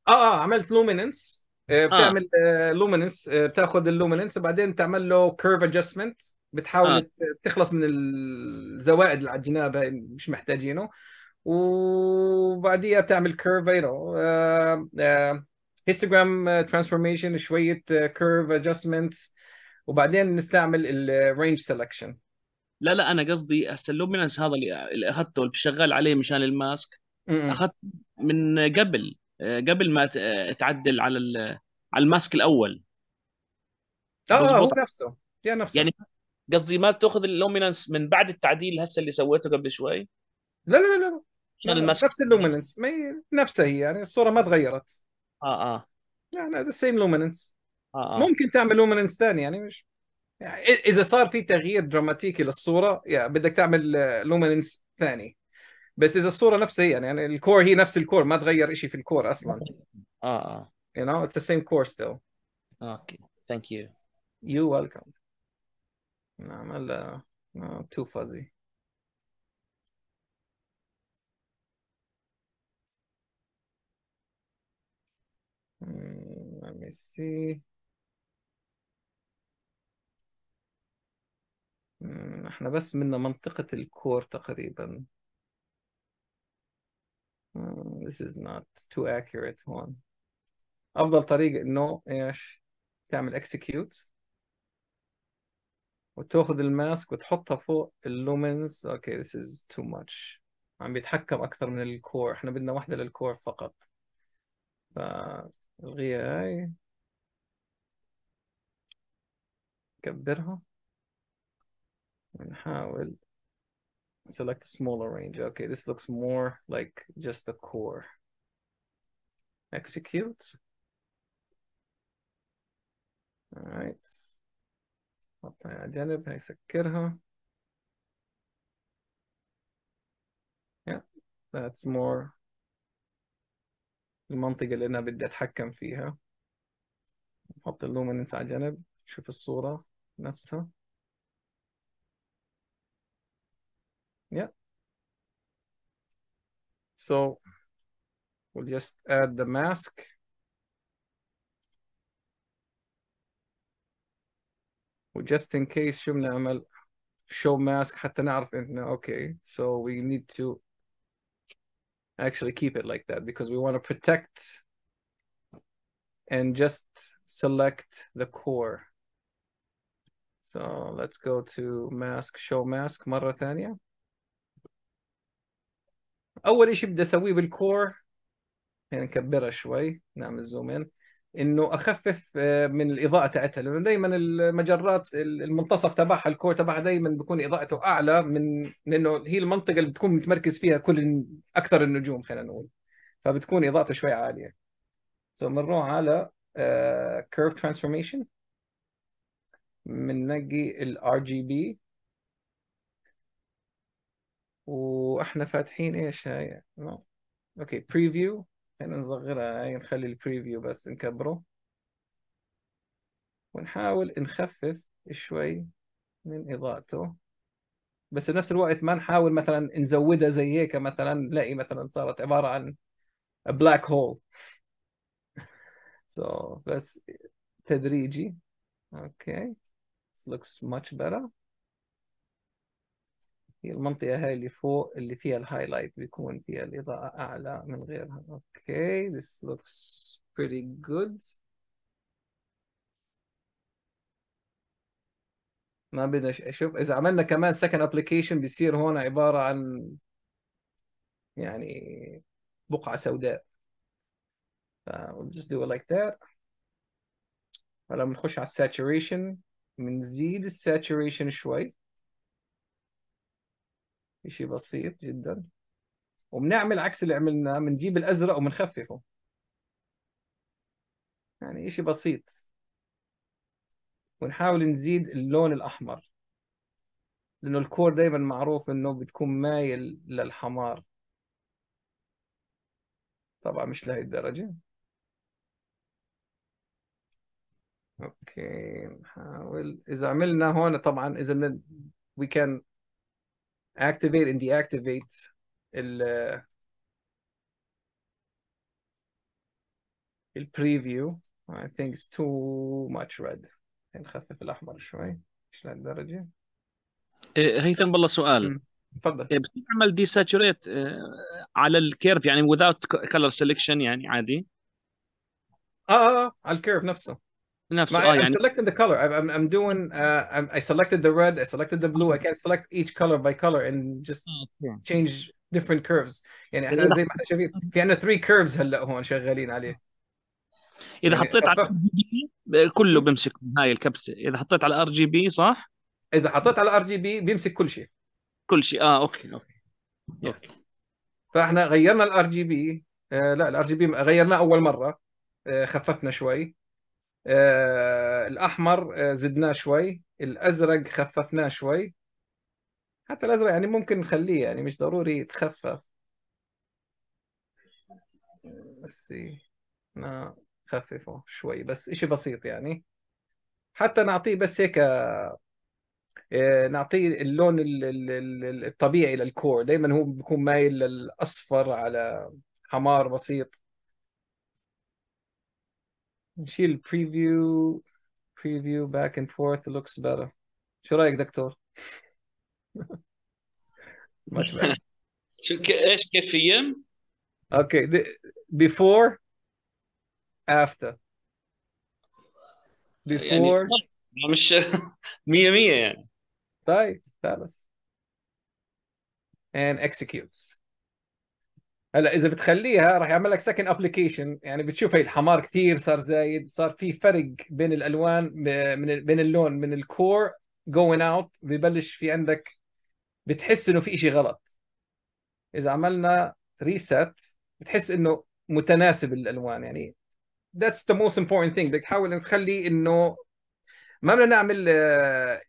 Speaker 2: اه اه عملت لومينس آه، آه. بتعمل آه. لومينس بتاخذ اللومينس وبعدين بتعمل له كيرف ادجستمنت بتحاول آه. تخلص من الزوائد اللي على الجناب هاي مش محتاجينه وبعديها بتعمل كيرف هيستوجرام ترانسفورميشن شويه كيرف ادجستمنت وبعدين نستعمل الرينج سيلكشن
Speaker 4: لا لا انا قصدي هسه اللوميننس هذا اللي اخذته اللي شغال عليه مشان الماسك اخذت من قبل قبل ما تعدل على على الماسك الاول اه هو نفسه يا نفسه يعني قصدي ما تاخذ اللومينس من بعد التعديل هسه اللي سويته قبل شوي لا لا لا لا عشان الماسك نفس اللومينس ما هي نفسها هي يعني الصوره ما تغيرت اه اه يعني ذا سيم لومينس آه،, آه. ممكن
Speaker 2: تعمل من ثاني يعني مش يعني اذا صار في تغيير دراماتيكي للصوره يعني بدك تعمل لوميننس آه، ثاني بس اذا الصوره نفسها هي يعني الكور هي نفس الكور ما تغير شيء في الكور اصلا اه اه you know it's the same core still اوكي ثانك يو يو ويلكم نعمل تو فازي let me see احنا بس منا منطقة الكور تقريبا this is not too accurate هون افضل طريقة انه ايش تعمل execute وتاخذ الماسك وتحطها فوق اللومنز اوكي okay, this is too much عم بيتحكم اكثر من الكور احنا بدنا واحدة للكور فقط فالغيها هاي كبرها And how? select a smaller range okay this looks more like just the core execute all right apply identity secure yeah that's more المنطقة اللي Yeah. So we'll just add the mask. just in case show mask okay so we need to actually keep it like that because we want to protect and just select the core so let's go to mask show mask Maratania. اول شيء بدي اسويه بالكور يعني نكبرها شوي نعمل زوم ان انه اخفف آه، من الاضاءه تاعتها لانه دائما المجرات المنتصف تبعها الكور تبعها دائما بكون اضاءته اعلى من لانه هي المنطقه اللي بتكون متمركز فيها كل اكثر النجوم خلينا نقول فبتكون اضاءته شوي عاليه سو so بنروح على كيرف ترانسفورميشن بنلاقي الار جي بي واحنا فاتحين ايش هاي نو اوكي بريفيو خلينا نصغرها هاي نخلي البريفيو بس نكبره ونحاول نخفف شوي من اضاءته بس بنفس الوقت ما نحاول مثلا نزودها زي هيك مثلا نلاقي مثلا صارت عباره عن بلاك هول سو بس تدريجي اوكي okay. this looks much better هي المنطقة هاي اللي فوق اللي فيها الهايلايت بيكون فيها الإضاءة أعلى من غيرها اوكي okay. this looks pretty good ما بدنا أشوف إذا عملنا كمان second application بيصير هون عبارة عن يعني بقعة سوداء uh, we'll just do it like that فلما نخش على الساتوريشن بنزيد الساتوريشن شوي شيء بسيط جدا وبنعمل عكس اللي عملناه بنجيب الازرق وبنخففه يعني شيء بسيط ونحاول نزيد اللون الاحمر لانه الكور دائما معروف انه بتكون مايل للحمار طبعا مش لهي الدرجه اوكي نحاول اذا عملنا هون طبعا اذا من وي كان activate and deactivate ال uh, البريفيو I think it's too much red يعني نخفف الأحمر شوي مش لهالدرجة
Speaker 4: إيه، هيثم والله سؤال تفضل إيه، بس تعمل دي ساتوريت على الكيرف يعني without color selection يعني عادي
Speaker 2: اه اه, آه، على الكيرف نفسه
Speaker 4: نفس اه يعني I'm selecting
Speaker 2: the color I'm, I'm doing uh, I'm, I selected the red I selected the blue I can select each color by color and just hmm, change different curves يعني احنا زي ما احنا شايفين في عندنا 3 curves هلا هون شغالين عليه
Speaker 4: اذا يعني حطيت على كله بيمسك هاي الكبسه اذا حطيت على الار جي بي صح اذا حطيت على الار جي بي بيمسك كل شيء كل شيء اه اوكي اوكي يس
Speaker 2: فاحنا غيرنا الار آه، جي بي لا الار جي بي غيرناه اول مره آه، خففنا شوي آه، الاحمر آه، زدناه شوي الازرق خففناه شوي حتى الازرق يعني ممكن نخليه يعني مش ضروري يتخفف بس نخففه إيه، شوي بس اشي بسيط يعني حتى نعطيه بس هيك آه، نعطيه اللون الطبيعي للكور دائما هو بيكون مايل للاصفر على حمار بسيط نشيل preview preview back and forth looks better شو رايك دكتور؟
Speaker 4: شو ايش كيفيه؟
Speaker 2: اوكي before after before يعني مش 100 100 يعني طيب خلاص and executes هلا اذا بتخليها راح يعمل لك سكن ابلكيشن يعني بتشوف هي الحمار كثير صار زايد صار في فرق بين الالوان من بين اللون من الكور جوين اوت ببلش في عندك بتحس انه في شيء غلط اذا عملنا ريست بتحس انه متناسب الالوان يعني ذاتس ذا موست امبورتنت ثينج بدك تحاول انك تخلي انه ما بدنا نعمل آه،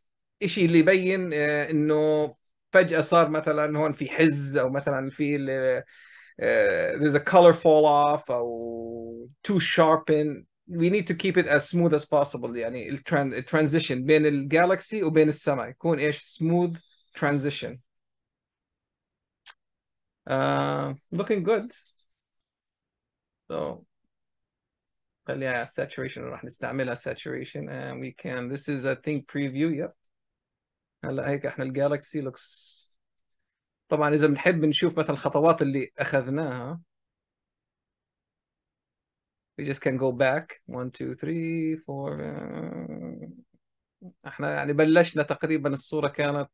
Speaker 2: شيء اللي يبين آه، انه فجاه صار مثلا هون في حز او مثلا في Uh, there's a color fall off او too sharpened we need to keep it as smooth as possible transition between the galaxy بين between the السماء يكون ايش smooth transition uh, looking good so yeah, saturation راح نستعملها saturation and we can this is I think preview yep هلا هيك احنا galaxy looks طبعا اذا بنحب نشوف مثلا الخطوات اللي اخذناها we just can go back 1 2 3 4 احنا يعني بلشنا تقريبا الصوره كانت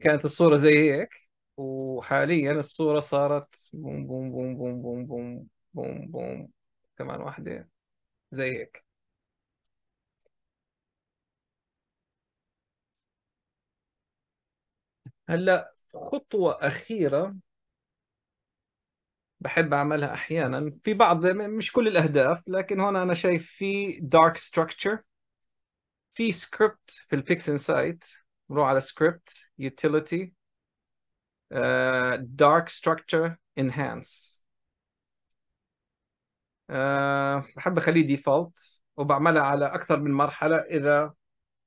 Speaker 2: كانت الصوره زي هيك وحاليا الصوره صارت بوم بوم بوم بوم بوم بوم بوم بوم كمان واحده زي هيك هلا خطوة أخيرة بحب أعملها أحيانا في بعض مش كل الأهداف لكن هون أنا شايف في دارك structure في سكريبت في البيكس انسايت نروح على سكريبت يوتيليتي دارك ستراكشر انهانس بحب أخليه ديفولت وبعملها على أكثر من مرحلة إذا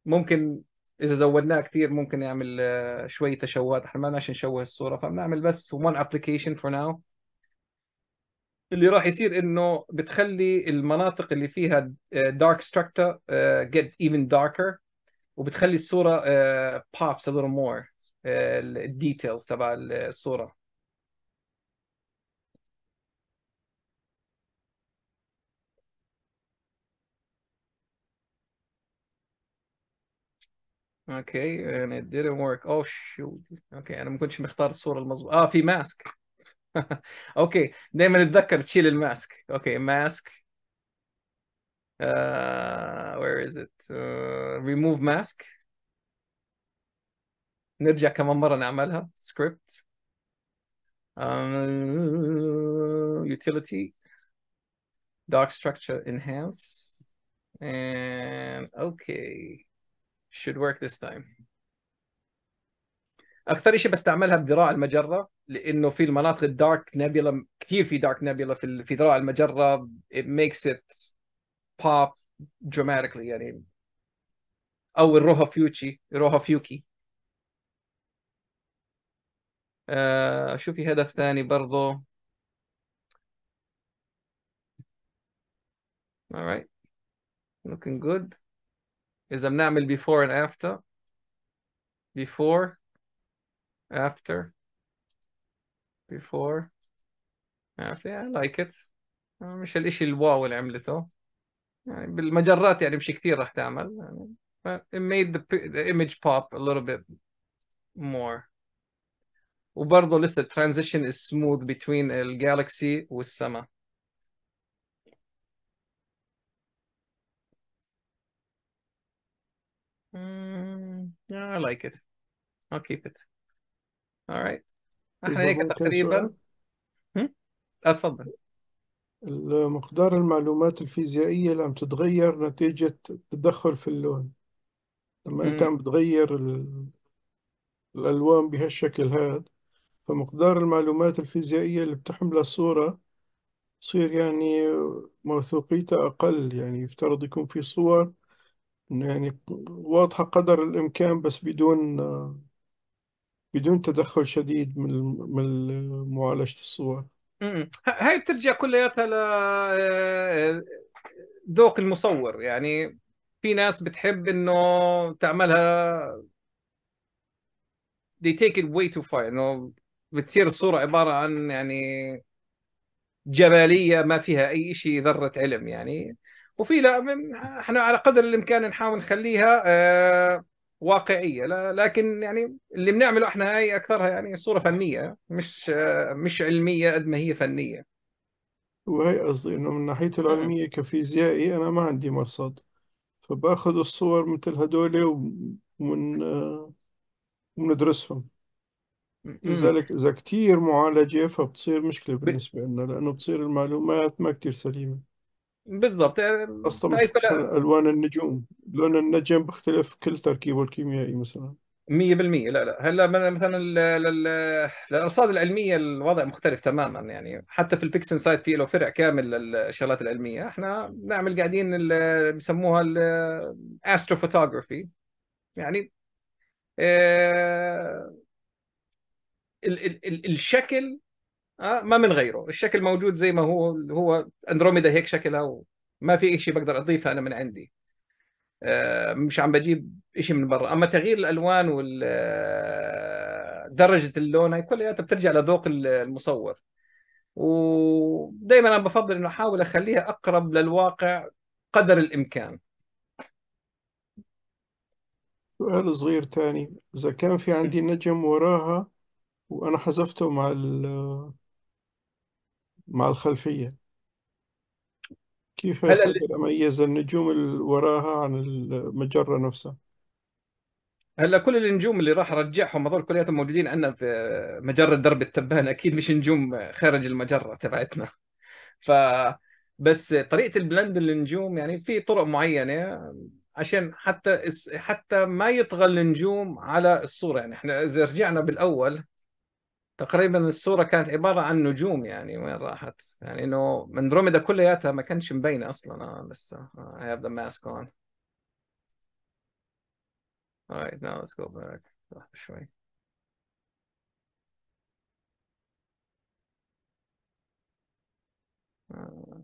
Speaker 2: ممكن اذا زودناه كثير ممكن يعمل آه، شوي تشوهات احنا ما بدناش نشوه الصوره فبنعمل بس ون ابلكيشن فور ناو اللي راح يصير انه بتخلي المناطق اللي فيها دارك آه، structure جيت ايفن داركر وبتخلي الصوره آه، pops a little more الديتيلز تبع الصوره اوكي يعني didn't work oh, shoot اوكي انا ما كنتش مختار الصوره المضبوطه اه في ماسك اوكي دائما اتذكر تشيل الماسك اوكي ماسك آه، uh, where is it uh, remove mask نرجع كمان مره نعملها script يوتيليتي utility ستراكشر structure enhance and should work this time اكثر شيء بستعملها بذراع المجره لانه في المناطق الدارك نابيلا كثير في دارك نابيلا في في ذراع المجره it makes it pop dramatically يعني او الروها فيوتشي روها فيوكي آه شو في هدف ثاني برضو alright looking good Is I'm بنعمل before and after before after before after yeah, I like it uh, مش الاشي الواو اللي عملته يعني بالمجرات يعني مش كثير راح تعمل يعني it made the, the image pop a little bit more وبرضه لسه transition is smooth between الجالكسي والسما Yeah, I like it. I'll keep it. All right. احنا هيك تقريبا اتفضل
Speaker 5: آه، المقدار المعلومات الفيزيائية اللي عم تتغير نتيجة التدخل في اللون لما أنت عم بتغير الألوان بهالشكل هذا فمقدار المعلومات الفيزيائية اللي بتحملها الصورة تصير يعني موثوقيتها أقل يعني يفترض يكون في صور يعني واضحة قدر الإمكان بس بدون بدون تدخل شديد من من معالجة الصور
Speaker 2: امم هاي بترجع كلياتها ل ذوق المصور يعني في ناس بتحب انه تعملها they take it way too far انه بتصير الصورة عبارة عن يعني جماليه ما فيها أي شيء ذرة علم يعني وفي لا احنا على قدر الامكان نحاول نخليها آه، واقعيه لكن يعني اللي بنعمله احنا هاي اكثرها يعني صوره فنيه مش آه، مش علميه قد ما هي
Speaker 5: فنيه وهي قصدي انه من ناحيه نعم. العلميه كفيزيائي انا ما عندي مرصد فباخذ الصور مثل هدول ومن آه، وندرسهم لذلك اذا كثير معالجه فبتصير مشكله بالنسبه لنا لانه بتصير المعلومات ما كثير سليمه بالضبط اصلا الوان النجوم لون النجم بيختلف كل تركيبه الكيميائي مثلا 100%
Speaker 2: لا لا هلا مثلا الارصاد العلميه الوضع مختلف تماما يعني حتى في البيكسن سايت في له فرع كامل للشغلات العلميه احنا بنعمل قاعدين اللي الاسترو فوتوغرافي يعني اه ال ال ال الشكل آه، ما من غيره الشكل موجود زي ما هو هو اندروميدا هيك شكلها وما في شيء بقدر اضيفه انا من عندي آه، مش عم بجيب شيء من برا اما تغيير الالوان وال آه، درجه اللون هي كلها بترجع لذوق المصور ودائما انا بفضل انه احاول اخليها اقرب للواقع قدر الامكان
Speaker 5: سؤال صغير تاني إذا كان في عندي نجم وراها وأنا حذفته مع مع الخلفية كيف هل ال- يقدر أميز النجوم اللي وراها عن المجرة نفسها هلا كل النجوم اللي راح
Speaker 2: ارجعهم هذول كلياتهم موجودين عندنا في مجرة درب التبانة أكيد مش نجوم خارج المجرة تبعتنا ف بس طريقة البلند للنجوم يعني في طرق معينة عشان حتى حتى ما يطغى النجوم على الصورة يعني احنا إذا رجعنا بالأول تقريبا الصوره كانت عباره عن نجوم يعني وين راحت يعني انه اندروميدا كلياتها ما كانش مبينه اصلا اه لسه آه، I have the mask on Alright now let's go back شوي آه,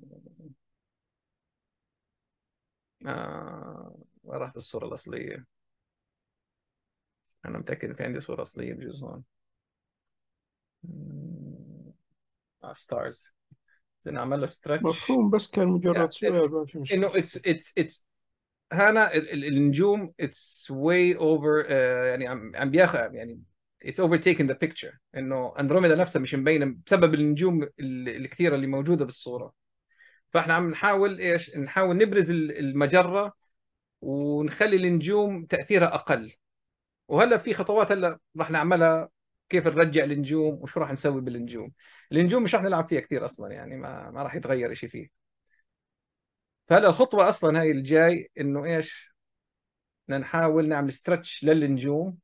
Speaker 2: آه، راحت الصورة الأصلية أنا متأكد إن في عندي
Speaker 5: صورة أصلية بجوز هون
Speaker 2: ستارز زين عمل ستريتش مفهوم
Speaker 5: بس كان مجرد سؤال انه
Speaker 2: اتس اتس اتس هنا النجوم اتس واي اوفر يعني عم بياخذ يعني اتس اوفر تيكن ذا بيكتشر انه اندروميدا نفسها مش مبينه بسبب النجوم الكثيره اللي موجوده بالصوره فاحنا عم نحاول ايش نحاول نبرز المجره ونخلي النجوم تاثيرها اقل وهلا في خطوات هلا راح نعملها كيف نرجع النجوم وش راح نسوي بالنجوم النجوم مش راح نلعب فيها كثير اصلا يعني ما, ما راح يتغير شيء فيه فهلا الخطوه اصلا هاي الجاي انه ايش بدنا نحاول نعمل ستريتش للنجوم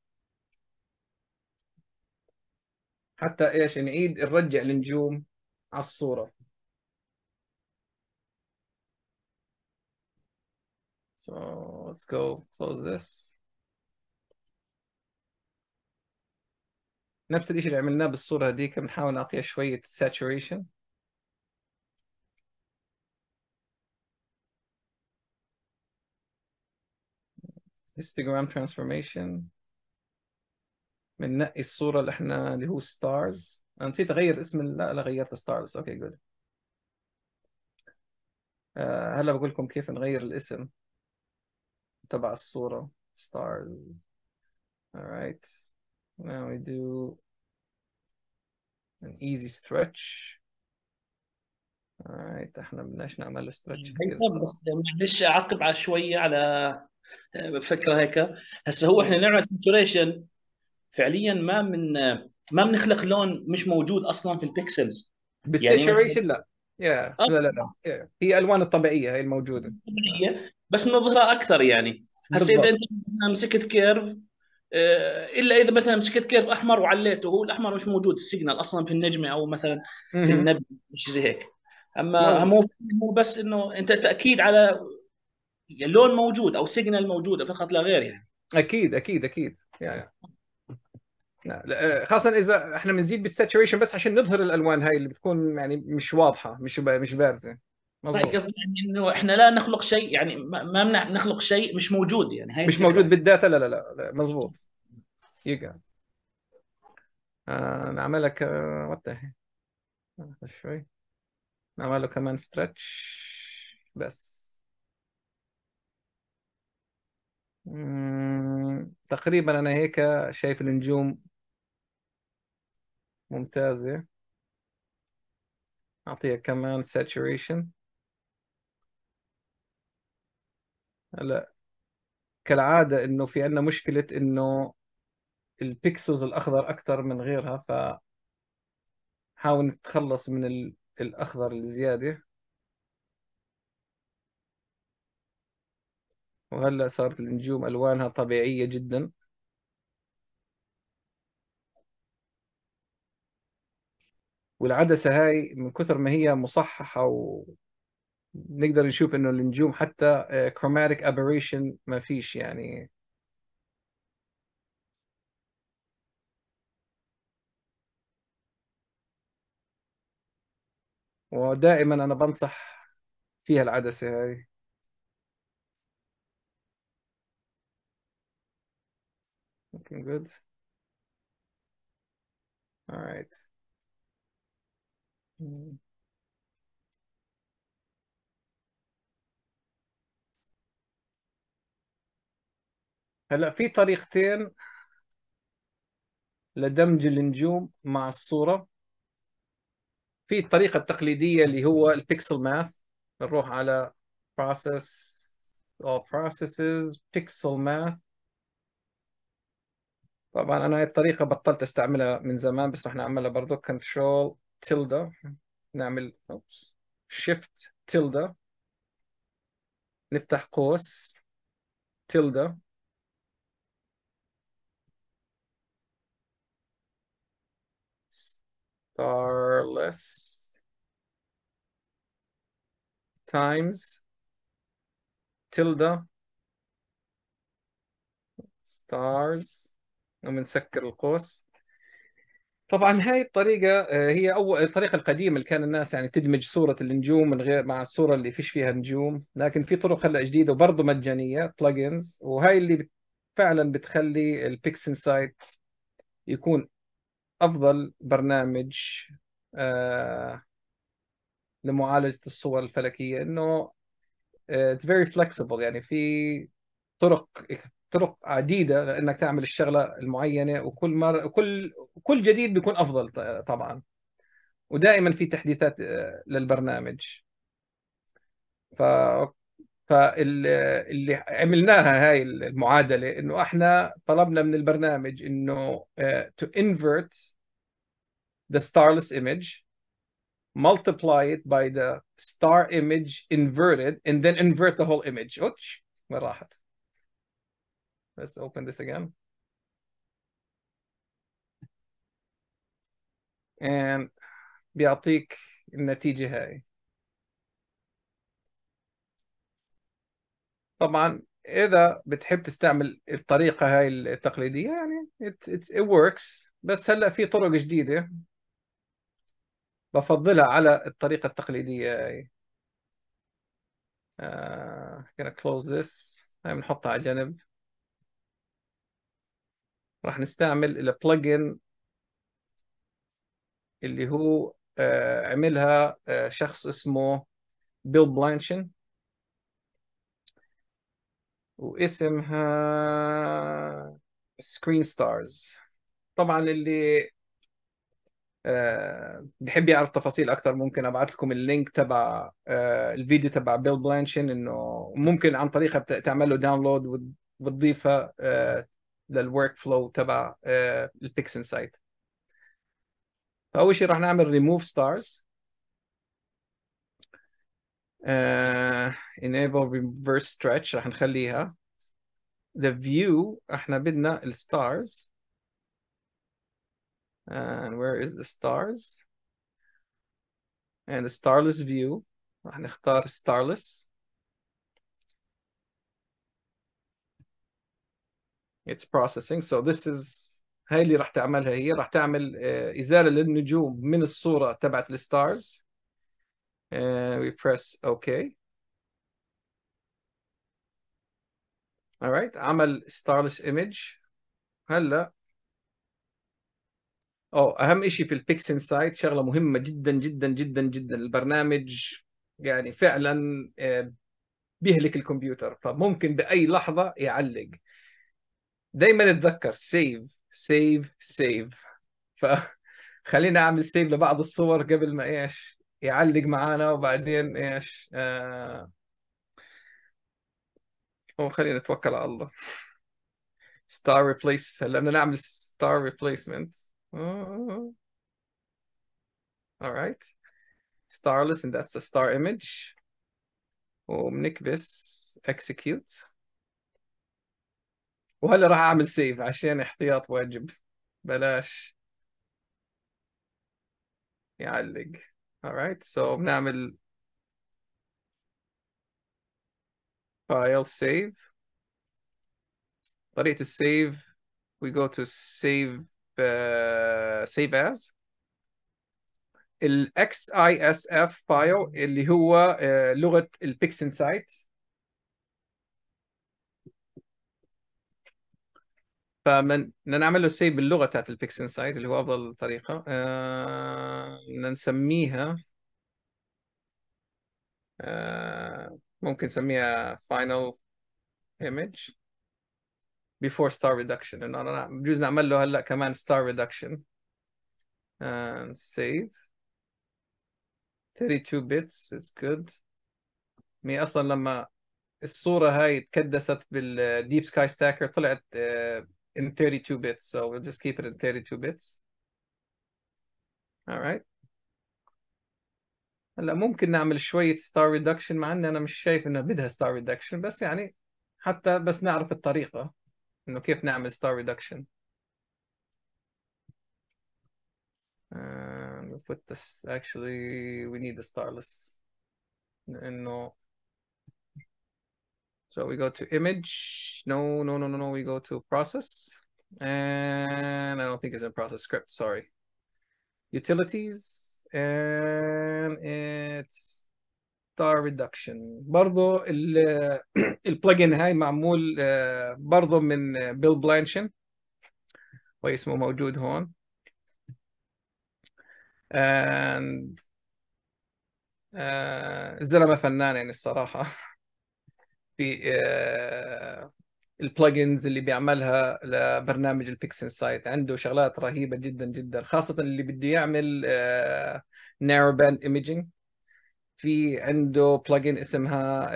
Speaker 2: حتى ايش نعيد نرجع النجوم على الصوره So let's go close this. نفس الشيء اللي عملناه بالصوره هذيك بنحاول نعطيها شويه saturation انستغرام ترانسفورميشن بننقي الصوره اللي احنا اللي هو ستارز انا نسيت اغير اسم لا لا غيرت ستارز اوكي جود هلا بقول لكم كيف نغير الاسم تبع الصوره ستارز alright Now we do an easy stretch.
Speaker 4: Alright احنا بدناش نعمل stretch بس معلش اعقب على شويه على آه، فكره هيك هسه هو احنا نعمل ساتوريشن فعليا ما من ما بنخلق لون مش موجود اصلا في البيكسلز. بالساتوريشن يعني... لا يا yeah. آه. لا لا لا هي الالوان الطبيعيه هي الموجوده طبيعيه بس نظهرها اكثر يعني هسه اذا مسكت كيرف آه، الا اذا مثلا مسكت كيرف احمر وعليته هو الاحمر مش موجود السيجنال اصلا في النجمه او مثلا في النبي مش زي هيك اما مو هو بس انه انت تاكيد على اللون يعني موجود او سيجنال موجوده فقط لا غير يعني اكيد اكيد اكيد يعني.
Speaker 2: لا آه، خاصة إذا احنا بنزيد بالساتوريشن بس عشان نظهر الألوان هاي
Speaker 4: اللي بتكون يعني
Speaker 2: مش واضحة مش مش بارزة
Speaker 4: طيب، مظبوط يعني قصدي يعني انه احنا لا نخلق شيء يعني ما منع نخلق شيء مش موجود يعني هاي مش موجود
Speaker 2: بالداتا لا لا لا, مظبوط يقعد يقع آه نعملك وضح
Speaker 5: آه،, آه شوي
Speaker 2: نعمله كمان ستريتش بس تقريبا انا هيك شايف النجوم ممتازة أعطيها كمان saturation هلا كالعاده انه في عندنا مشكله انه البيكسلز الاخضر اكثر من غيرها ف حاول نتخلص من ال... الاخضر الزياده وهلا صارت النجوم الوانها طبيعيه جدا والعدسه هاي من كثر ما هي مصححه و... نقدر نشوف انه النجوم حتى كروماتيك آه، ابريشن ما فيش يعني ودائما انا بنصح فيها العدسه هاي looking good all right hmm. هلا في طريقتين لدمج النجوم مع الصورة في الطريقة التقليدية اللي هو البيكسل ماث نروح على process all processes pixel math طبعا انا هاي الطريقة بطلت استعملها من زمان بس رح نعملها برضو control tilde نعمل oops, shift tilde نفتح قوس tilde starless times tilde stars وبنسكر القوس طبعا هاي الطريقة آه، هي أول الطريقة القديمة اللي كان الناس يعني تدمج صورة النجوم من غير مع الصورة اللي فيش فيها نجوم، لكن في طرق هلا جديدة وبرضه مجانية بلجنز وهاي اللي فعلا بتخلي البيكسن سايت يكون افضل برنامج آه، لمعالجه الصور الفلكيه انه اتس فيري فلكسبل يعني في طرق طرق عديده لانك تعمل الشغله المعينه وكل مره كل كل جديد بيكون افضل طبعا ودائما في تحديثات آه، للبرنامج ف فاللي عملناها هاي المعادله انه احنا طلبنا من البرنامج انه to invert the starless image multiply it by the star image inverted and then invert the whole image اوتش وين راحت let's open this again and بيعطيك النتيجه هاي طبعا اذا بتحب تستعمل الطريقه هاي التقليديه يعني it, it, it works بس هلا في طرق جديده بفضلها على الطريقه التقليديه هاي آه gonna close this هاي بنحطها على جنب راح نستعمل البلجن اللي هو آه، عملها آه، شخص اسمه بيل بلانشن واسمها سكرين ستارز طبعا اللي آه، بحب يعرف تفاصيل اكثر ممكن ابعث لكم اللينك تبع آه، الفيديو تبع بيل بلانشن انه ممكن عن طريقه تعمل له داونلود وتضيفها للورك فلو تبع آه، البيكسن سايت فاول شيء راح نعمل ريموف ستارز Uh, enable reverse stretch راح نخليها the view احنا بدنا stars. and where is the stars and the starless view راح نختار starless it's processing so this is هاي اللي راح تعملها هي راح تعمل uh, ازاله للنجوم من الصوره تبعت الستارز and we press OK. alright عمل ستايلش ايمج هلا اه اهم شيء في البيكس سايت شغله مهمه جدا جدا جدا جدا البرنامج يعني فعلا آه، بيهلك الكمبيوتر فممكن باي لحظه يعلق دايما اتذكر سيف سيف سيف فخلينا اعمل سيف لبعض الصور قبل ما ايش يعلق معانا وبعدين ايش آه خلينا نتوكل على الله ستار ريبليس هلا بدنا نعمل ستار ريبليسمنت alright starless and that's the star image وبنكبس execute وهلا راح اعمل سيف عشان احتياط واجب بلاش يعلق alright so بنعمل file save طريقة السيف we go to save uh, save as ال XISF file اللي هو uh, لغة البيكسن سايت فمن نعمل له سيب باللغه تاعت البيكس انسايد اللي هو افضل طريقه آه نسميها آه ممكن نسميها فاينل ايمج بيفور ستار ريدكشن انه انا بجوز نعمل له هلا كمان ستار ريدكشن سيف 32 bits is good مي يعني اصلا لما الصوره هاي تكدست بالديب سكاي ستاكر طلعت آه، in 32 bits. So we'll just keep it in 32 bits. All right. هلا ممكن نعمل شوية star reduction مع ان انا مش شايف انه بدها star reduction بس يعني حتى بس نعرف الطريقة انه كيف نعمل star reduction. And uh, we put this actually we need the starless. no. So we go to image. No, no, no, no, no. We go to process. And I don't think it's a process script. Sorry. Utilities. And it's star reduction. برضو البلجن هاي معمول برضو من بيل بلانشن واسمه موجود هون. And uh, الزلمه فنان يعني الصراحه في آه، البلجنز اللي بيعملها لبرنامج البيكسن سايت عنده شغلات رهيبه جدا جدا خاصه اللي بده يعمل نارو باند ايمجنج في عنده بلجن اسمها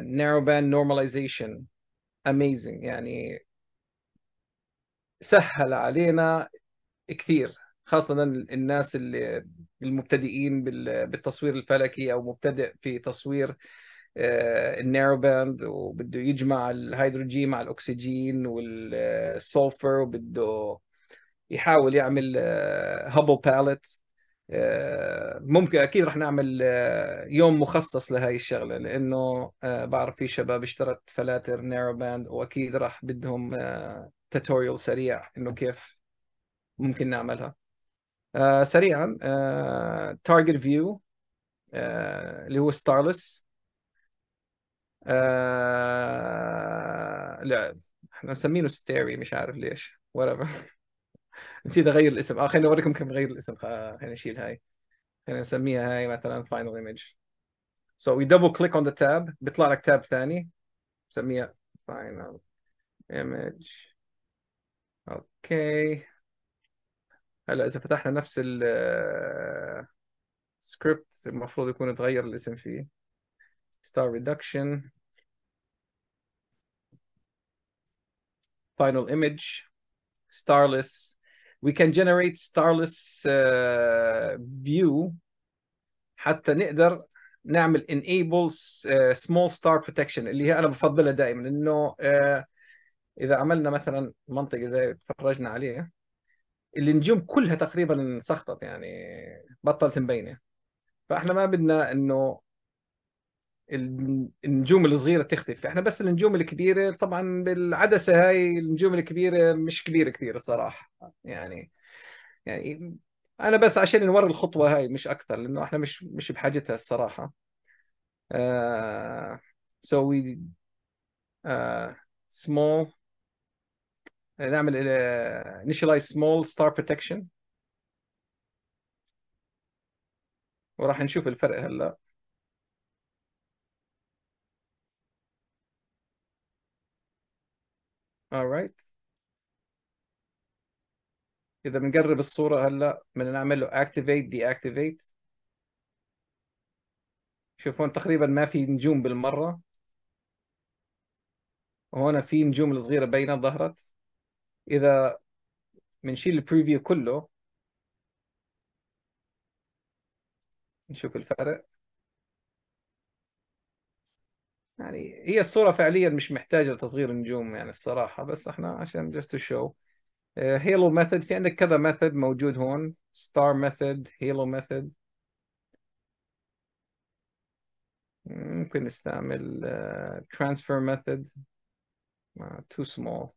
Speaker 2: نارو باند نورماليزيشن اميزنج يعني سهل علينا كثير خاصة الناس اللي المبتدئين بالتصوير الفلكي أو مبتدئ في تصوير آه، النيرو باند وبده يجمع الهيدروجين مع الاكسجين والسولفر وبده يحاول يعمل هابل آه، آه، باليت ممكن اكيد رح نعمل يوم مخصص لهي الشغله لانه بعرف في شباب اشترت فلاتر نيرو باند واكيد رح بدهم توتوريال سريع انه كيف ممكن نعملها سريعا تارجت فيو اللي هو ستارلس آه، لا احنا مسمينه ستيري مش عارف ليش ولا نسيت اغير الاسم اه خليني اوريكم كيف نغير الاسم آه، خليني اشيل هاي خلينا نسميها هاي مثلا فاينل ايمج سو وي دبل كليك اون ذا تاب بيطلع لك تاب ثاني نسميها فاينل ايمج اوكي هلا اذا فتحنا نفس السكريبت آه، المفروض يكون اتغير الاسم فيه star reduction, final image, starless. We can generate starless uh, view حتى نقدر نعمل enable uh, small star protection اللي هي انا بفضلها دائما انه uh, اذا عملنا مثلا منطقه زي تفرجنا عليها النجوم كلها تقريبا انسخطت يعني بطلت مبينه فاحنا ما بدنا انه النجوم الصغيره تختفي احنا بس النجوم الكبيره طبعا بالعدسه هاي النجوم الكبيره مش كبيره كثير الصراحه يعني يعني انا بس عشان نوري الخطوه هاي مش اكثر لانه احنا مش مش بحاجتها الصراحه آه سوي سمول آه، small نعمل آه، initialize small star protection وراح نشوف الفرق هلا alright إذا بنقرب الصورة هلا بدنا نعمل له activate deactivate شوف هون تقريبا ما في نجوم بالمرة وهون في نجوم الصغيرة باينة ظهرت إذا بنشيل البريفيو كله نشوف الفرق يعني هي الصوره فعليا مش محتاجه لتصغير النجوم يعني الصراحه بس احنا عشان جست شو هيلو ميثود في عندك كذا ميثود موجود هون ستار ميثود هيلو ميثود ممكن نستعمل ترانسفير ميثود تو سمول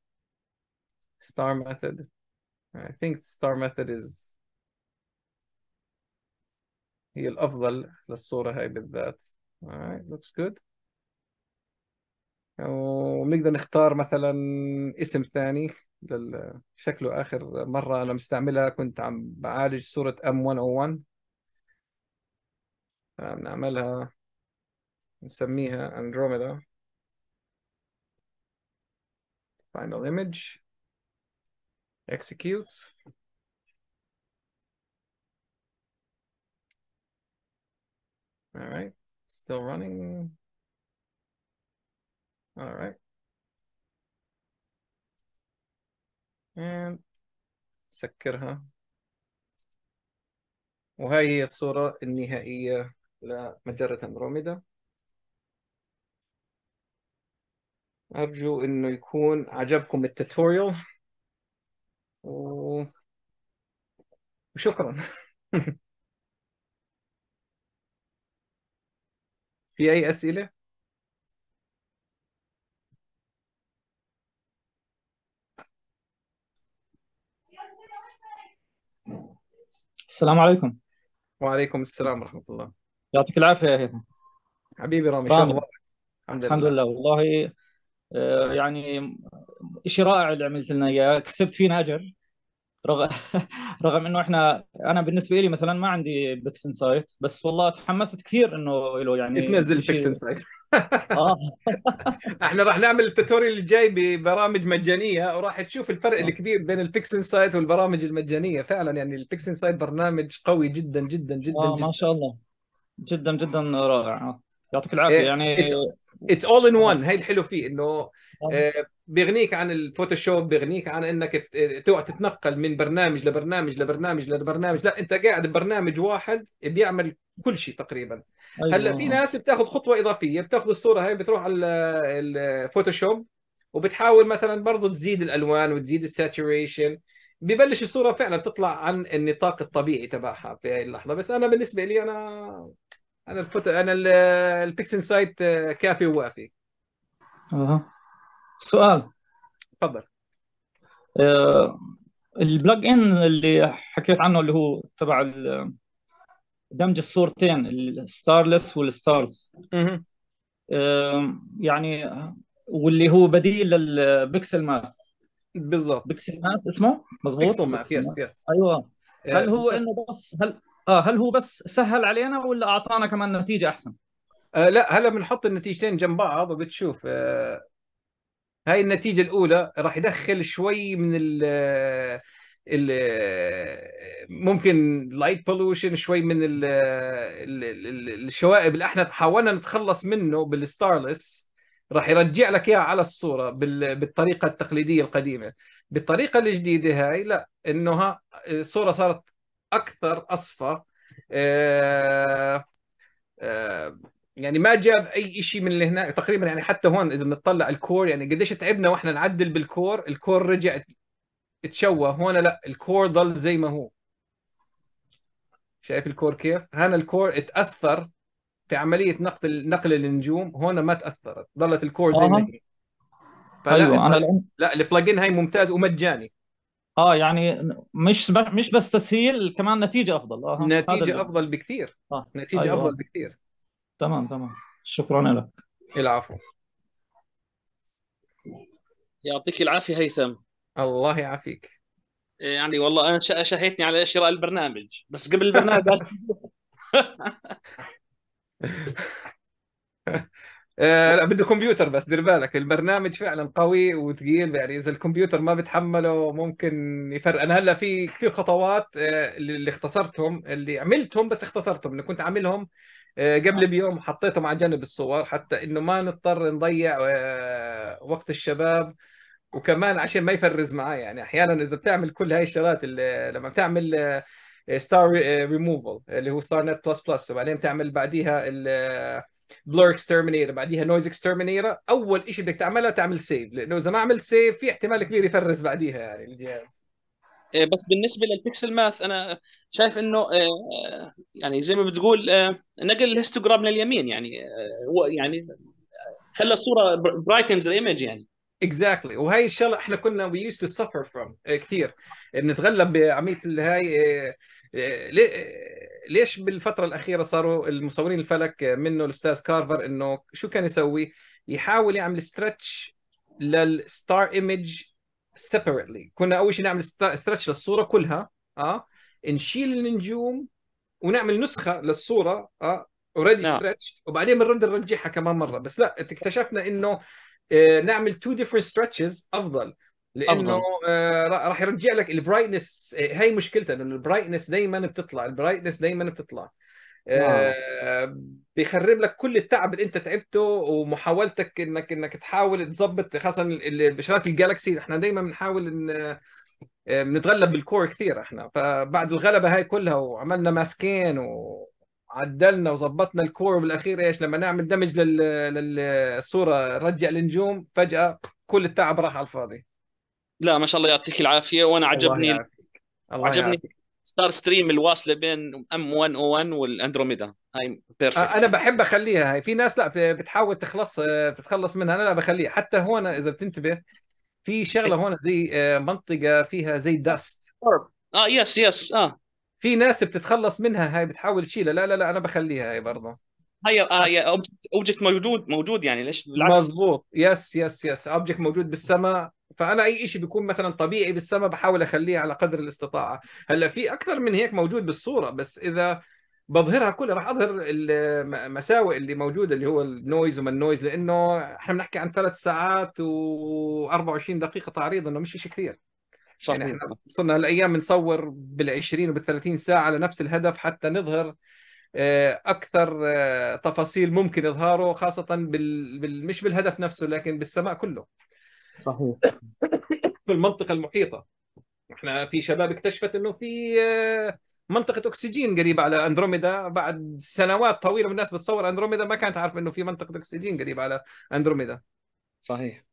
Speaker 2: ستار ميثود I think star method is هي الأفضل للصورة هاي بالذات. Alright, looks good. ونقدر نختار مثلا اسم ثاني شكله اخر مره انا مستعملها كنت عم بعالج صوره ام 101 نعملها نسميها اندروميدا final image executes all right still running All right. and سكرها وهاي هي الصورة النهائية لمجرة أندروميدا أرجو إنه يكون عجبكم التوتوريال و... وشكرا في أي أسئلة؟ السلام عليكم وعليكم السلام ورحمة الله
Speaker 4: يعطيك العافية يا هيثم حبيبي رامي شو أخبارك؟ الحمد لله الحمد لله والله آه، يعني شيء رائع اللي عملت لنا اياه كسبت فينا اجر رغم رغم انه احنا انا بالنسبه لي مثلا ما عندي بيكس انسايت بس والله تحمست كثير انه له يعني تنزل بيكس انسايت آه. احنا راح نعمل
Speaker 2: التوتوريال الجاي ببرامج مجانيه وراح تشوف الفرق آه. الكبير بين البيكس انسايت والبرامج المجانيه فعلا يعني البيكس انسايت برنامج قوي جدا جدا جدا, آه، جدا. ما شاء الله جدا جدا رائع يعطيك العافيه إيه، يعني اتس اول ان وان هي الحلو فيه انه آه. آه، بيغنيك عن الفوتوشوب بيغنيك عن انك تقعد تتنقل من برنامج لبرنامج لبرنامج لبرنامج لا انت قاعد ببرنامج واحد بيعمل كل شيء تقريبا أيوة. هلا في ناس بتاخذ خطوه اضافيه بتاخذ الصوره هاي بتروح على الفوتوشوب وبتحاول مثلا برضه تزيد الالوان وتزيد الساتوريشن ببلش الصوره فعلا تطلع عن النطاق الطبيعي تبعها في هاي اللحظه بس انا بالنسبه لي انا انا الفوت انا البيكسن سايت آه، كافي ووافي
Speaker 1: اها
Speaker 4: سؤال تفضل أه البلج ان اللي حكيت عنه اللي هو تبع دمج الصورتين الستارلس والستارز اها يعني واللي هو بديل للبيكسل ماث بالضبط بيكسل ماث اسمه مضبوط بيكسل ماث يس يس ايوه هل آه، هو انه بس هل اه هل هو بس سهل علينا ولا اعطانا كمان نتيجه احسن؟ آه لا هلا بنحط النتيجتين جنب بعض وبتشوف آه
Speaker 2: هاي النتيجه الاولى راح يدخل شوي من ال آه، ال آه، ممكن لايت بولوشن شوي من آه، ال ال الشوائب اللي احنا حاولنا نتخلص منه بالستارلس راح يرجع لك اياها على الصوره بالطريقه التقليديه القديمه بالطريقه الجديده هاي لا انه ها الصوره صارت اكثر اصفى آه آه يعني ما جاب اي شيء من اللي هناك تقريبا يعني حتى هون اذا بنطلع الكور يعني قديش تعبنا واحنا نعدل بالكور الكور رجع تشوه هون لا الكور ضل زي ما هو شايف الكور كيف هنا الكور اتاثر في عمليه نقل نقل النجوم هون ما تاثرت ضلت الكور زي ما هي
Speaker 4: فلا أيوة أنا لا البلجن هاي ممتاز ومجاني اه يعني مش مش بس تسهيل كمان نتيجه افضل اه نتيجه اللي... افضل بكثير آه. نتيجه أيوة. افضل بكثير تمام تمام شكرا لك العفو يعطيك العافيه هيثم الله يعافيك إيه، يعني والله انا شهيتني على شراء البرنامج بس قبل البرنامج
Speaker 2: آه، لا بده كمبيوتر بس دير بالك البرنامج فعلا قوي وثقيل يعني اذا الكمبيوتر ما بتحمله ممكن يفرق انا هلا في كثير خطوات آه، اللي اختصرتهم اللي عملتهم بس اختصرتهم اللي كنت عاملهم آه، قبل بيوم حطيتهم على جنب الصور حتى انه ما نضطر نضيع وقت الشباب وكمان عشان ما يفرز معاه يعني احيانا اذا بتعمل كل هاي الشغلات لما بتعمل ستار ريموفل اللي هو ستار نت بلس بلس وبعدين بتعمل بعديها بلور اكسترمينيتر بعديها نويز اكسترمينيتر اول شيء بدك تعملها تعمل سيف لانه اذا ما عملت سيف في احتمال كبير يفرز بعديها يعني الجهاز
Speaker 4: إيه، بس بالنسبه للبيكسل ماث انا شايف انه إيه، يعني زي ما بتقول إيه، نقل الهيستوجرام لليمين يعني هو يعني خلى الصوره برايتنز الايمج يعني اكزاكتلي exactly. وهي الشغله احنا كنا وي يوز تو سفر فروم كثير بنتغلب
Speaker 2: بعمليه هاي ليش بالفتره الاخيره صاروا المصورين الفلك منه الاستاذ كارفر انه شو كان يسوي؟ يحاول يعمل ستريتش للستار ايمج سيبريتلي كنا اول شيء نعمل ستريتش للصوره كلها اه نشيل النجوم ونعمل نسخه للصوره اه اوريدي ستريتش نعم. وبعدين بنرد نرجعها كمان مره بس لا اكتشفنا انه آه، نعمل تو ديفرنت ستريتشز افضل لانه آه راح يرجع لك البرايتنس آه، هي مشكلته انه البرايتنس دائما بتطلع البرايتنس دائما بتطلع آه بيخرب لك كل التعب اللي انت تعبته ومحاولتك انك انك تحاول تظبط خاصه بشرات الجالكسي احنا دائما بنحاول ان بنتغلب آه، بالكور كثير احنا فبعد الغلبه هاي كلها وعملنا ماسكين وعدلنا وظبطنا الكور بالاخير ايش لما نعمل دمج للصوره نرجع النجوم فجاه كل التعب راح على الفاضي
Speaker 4: لا ما شاء الله يعطيك العافيه وانا عجبني الله, الله عجبني ستار ستريم الواصله بين ام 101 والاندروميدا هاي بيرفكت انا
Speaker 2: بحب اخليها هاي في ناس لا بتحاول تخلص تتخلص آه، منها انا لا بخليها حتى هون اذا بتنتبه في شغله هون زي آه، منطقه فيها زي داست اه يس يس اه في ناس بتتخلص منها هاي بتحاول تشيلها لا لا لا انا بخليها هاي برضه
Speaker 4: هي اه اوبجكت موجود موجود يعني ليش بالعكس مضبوط يس يس يس
Speaker 2: اوبجكت موجود بالسماء فانا اي شيء بيكون مثلا طبيعي بالسماء بحاول اخليه على قدر الاستطاعه هلا في اكثر من هيك موجود بالصوره بس اذا بظهرها كلها راح اظهر المساوئ اللي موجوده اللي هو النويز وما النويز لانه احنا بنحكي عن ثلاث ساعات و24 دقيقه تعريض انه مش شيء كثير يعني صحيح يعني احنا صرنا هالايام بنصور بال20 وبال30 ساعه لنفس الهدف حتى نظهر آه، اكثر آه، تفاصيل ممكن اظهاره خاصه بال... مش بالهدف نفسه لكن بالسماء كله
Speaker 1: صحيح
Speaker 2: في المنطقه المحيطه احنا في شباب اكتشفت انه في آه، منطقه اكسجين قريبه على اندروميدا بعد سنوات طويله الناس بتصور اندروميدا ما كانت عارفه انه في منطقه اكسجين قريبه على اندروميدا صحيح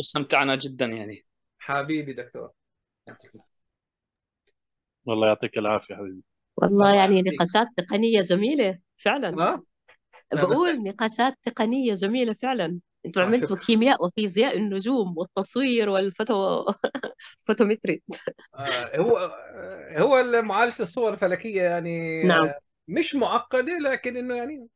Speaker 4: استمتعنا جدا يعني حبيبي دكتور والله يعطيك العافيه حبيبي
Speaker 1: والله يعني نقاشات تقنيه جميله فعلا ها؟ آه. بقول نقاشات تقنيه جميله فعلا انتوا عملتوا كيمياء وفيزياء النجوم والتصوير والفوتو فوتومتري
Speaker 2: آه، هو آه، هو معالجه الصور الفلكيه يعني نعم. آه، مش معقده لكن انه يعني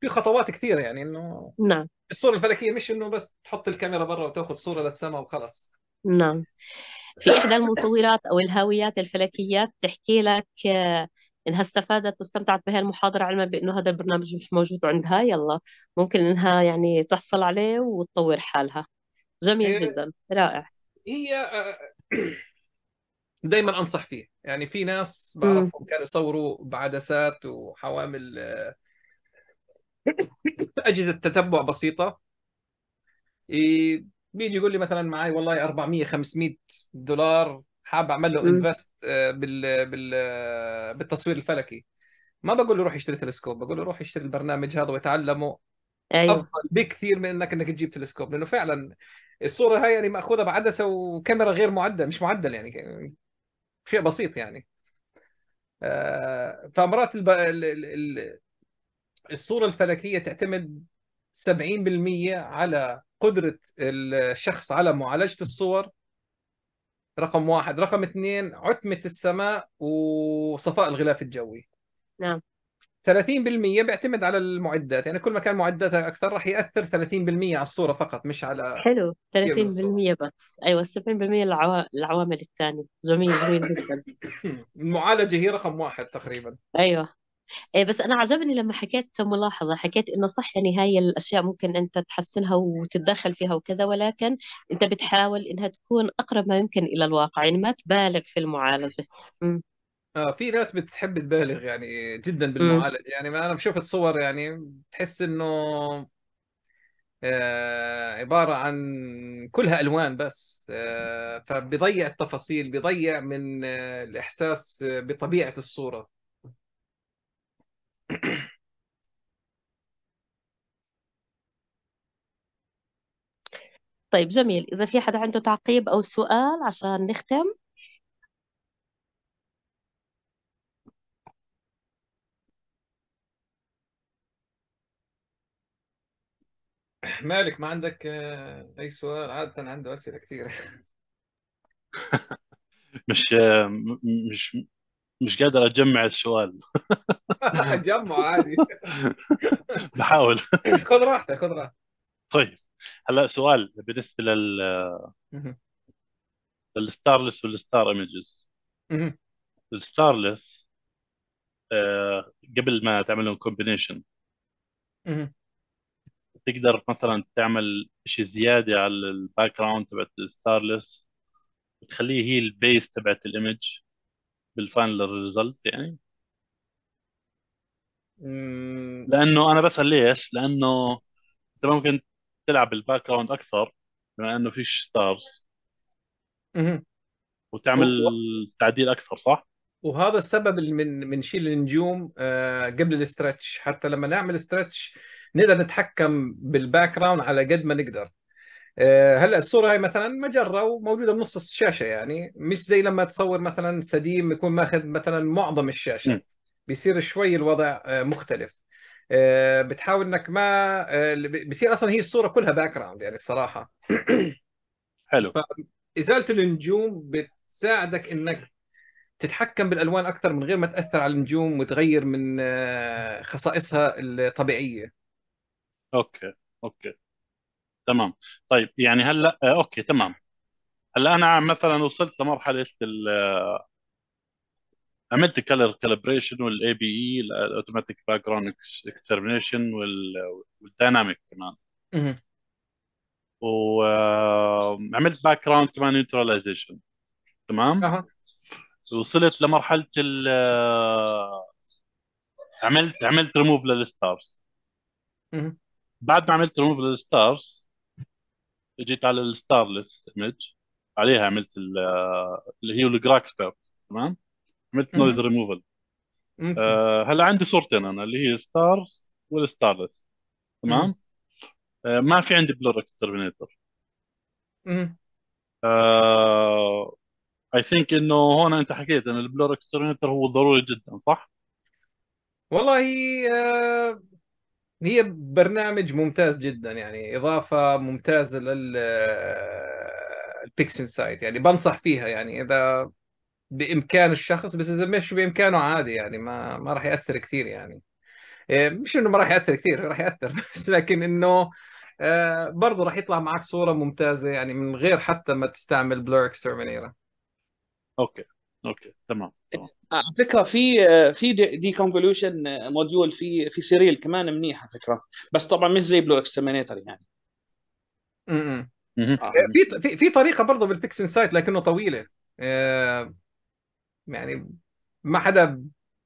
Speaker 2: في خطوات كثيره يعني انه نعم الصوره الفلكيه مش انه بس تحط الكاميرا برا وتاخذ صوره للسماء وخلاص
Speaker 1: نعم في احدى المصورات او الهاويات الفلكيات تحكي لك انها استفادت واستمتعت بهي المحاضره علما بانه هذا البرنامج مش موجود عندها يلا ممكن انها يعني تحصل عليه وتطور حالها جميل إيه. جدا رائع هي آه،
Speaker 2: دائما انصح فيه يعني في ناس بعرفهم كانوا يصوروا بعدسات وحوامل آه، اجهزه تتبع بسيطه إيه، بيجي يقول لي مثلا معي والله 400 500 دولار حاب اعمل له انفست آه، بال بال آه، بالتصوير الفلكي ما بقول له روح اشتري تلسكوب بقول له روح اشتري البرنامج هذا وتعلمه أيوه. افضل بكثير من انك انك تجيب تلسكوب لانه فعلا الصوره هاي يعني ماخوذه بعدسه وكاميرا غير معدل مش معدل يعني شيء بسيط يعني آه، فمرات الب... الصوره الفلكيه تعتمد 70% على قدره الشخص على معالجه الصور رقم واحد رقم اثنين عتمة السماء وصفاء الغلاف الجوي نعم 30% بيعتمد على المعدات يعني كل ما كان معداتها أكثر راح يأثر 30% على الصورة فقط مش على
Speaker 1: حلو 30% بس أيوة 70% العو... العوامل الثانية
Speaker 2: زميل جميل جدا المعالجة هي رقم
Speaker 1: واحد تقريبا أيوة إيه، بس انا عجبني لما حكيت ملاحظه حكيت انه صح يعني هاي الاشياء ممكن انت تحسنها وتتدخل فيها وكذا ولكن انت بتحاول انها تكون اقرب ما يمكن الى الواقع يعني ما تبالغ في المعالجه
Speaker 2: آه في ناس بتحب تبالغ يعني جدا بالمعالجه يعني ما انا بشوف الصور يعني تحس انه آه، عباره عن كلها الوان بس آه، فبيضيع التفاصيل بيضيع من آه، الاحساس بطبيعه الصوره
Speaker 1: طيب جميل إذا في حدا عنده تعقيب أو سؤال عشان نختم
Speaker 2: مالك ما عندك آه، أي سؤال عادة عنده أسئلة كثيرة
Speaker 5: مش
Speaker 3: آه، مش مش قادر اجمع السؤال
Speaker 2: جمعه عادي
Speaker 3: بحاول خذ
Speaker 2: راحتك خذ راحتك
Speaker 3: طيب هلا سؤال بالنسبه لل للستارلس والستار ايمجز الستارلس آه، قبل ما تعملهم كومبينيشن تقدر مثلا تعمل شيء زياده على الباك جراوند تبعت الستارلس وتخليه هي البيس تبعت الايمج بالفاينل ريزلت يعني لانه انا بسال ليش؟ لانه انت ممكن تلعب الباك جراوند اكثر بما انه فيش ستارز اها وتعمل تعديل اكثر صح؟
Speaker 2: وهذا السبب من من شيل النجوم آه، قبل الاسترتش حتى لما نعمل استرتش نقدر نتحكم بالباك جراوند على قد ما نقدر آه، هلا الصوره هاي مثلا مجره وموجوده بنص الشاشه يعني مش زي لما تصور مثلا سديم يكون ماخذ مثلا معظم الشاشه بيصير شوي الوضع آه، مختلف آه، بتحاول انك ما آه، بصير اصلا هي الصوره كلها باك جراوند يعني الصراحه حلو ازاله النجوم بتساعدك انك تتحكم بالالوان اكثر من غير ما تاثر على النجوم وتغير من آه، خصائصها الطبيعيه اوكي اوكي
Speaker 3: تمام طيب يعني هلا اوكي تمام هلا انا مثلا وصلت لمرحله ال عملت كالر كالبريشن والاي بي اي الاوتوماتيك باك جراوند اكسترميشن والدايناميك كمان وعملت باك جراوند كمان نيوتراليزيشن تمام أه. وصلت لمرحله ال عملت عملت ريموف للستارز بعد ما عملت ريموف للستارز اجيت على الستارلس ايمج عليها عملت آه، اللي هي الجراكسبيرت تمام مثل نويز ريموفل آه، هلا عندي صورتين انا اللي هي ستارز والستارلس تمام آه، ما في عندي بلور اكسترمينيتور اي ثينك انه هون انت حكيت ان البلور اكسترمينيتور هو ضروري جدا صح؟
Speaker 2: والله آه، هي برنامج ممتاز جدا يعني اضافه ممتازه لل البيكسل سايت يعني بنصح فيها يعني اذا بامكان الشخص بس اذا مش بامكانه عادي يعني ما ما راح ياثر كثير يعني إيه، مش انه ما راح ياثر كثير راح ياثر بس لكن انه آه، برضه راح يطلع معك صوره ممتازه يعني من غير حتى ما تستعمل بلور اكسترمينيرا اوكي اوكي تمام
Speaker 4: تمام آه، على فكره في آه، في دي كونفولوشن موديول في في سيريل كمان منيحه فكره بس طبعا مش زي بلور اكسترمينيتر يعني
Speaker 2: امم في في طريقه برضه بالبيكس انسايت لكنه طويله يعني ما حدا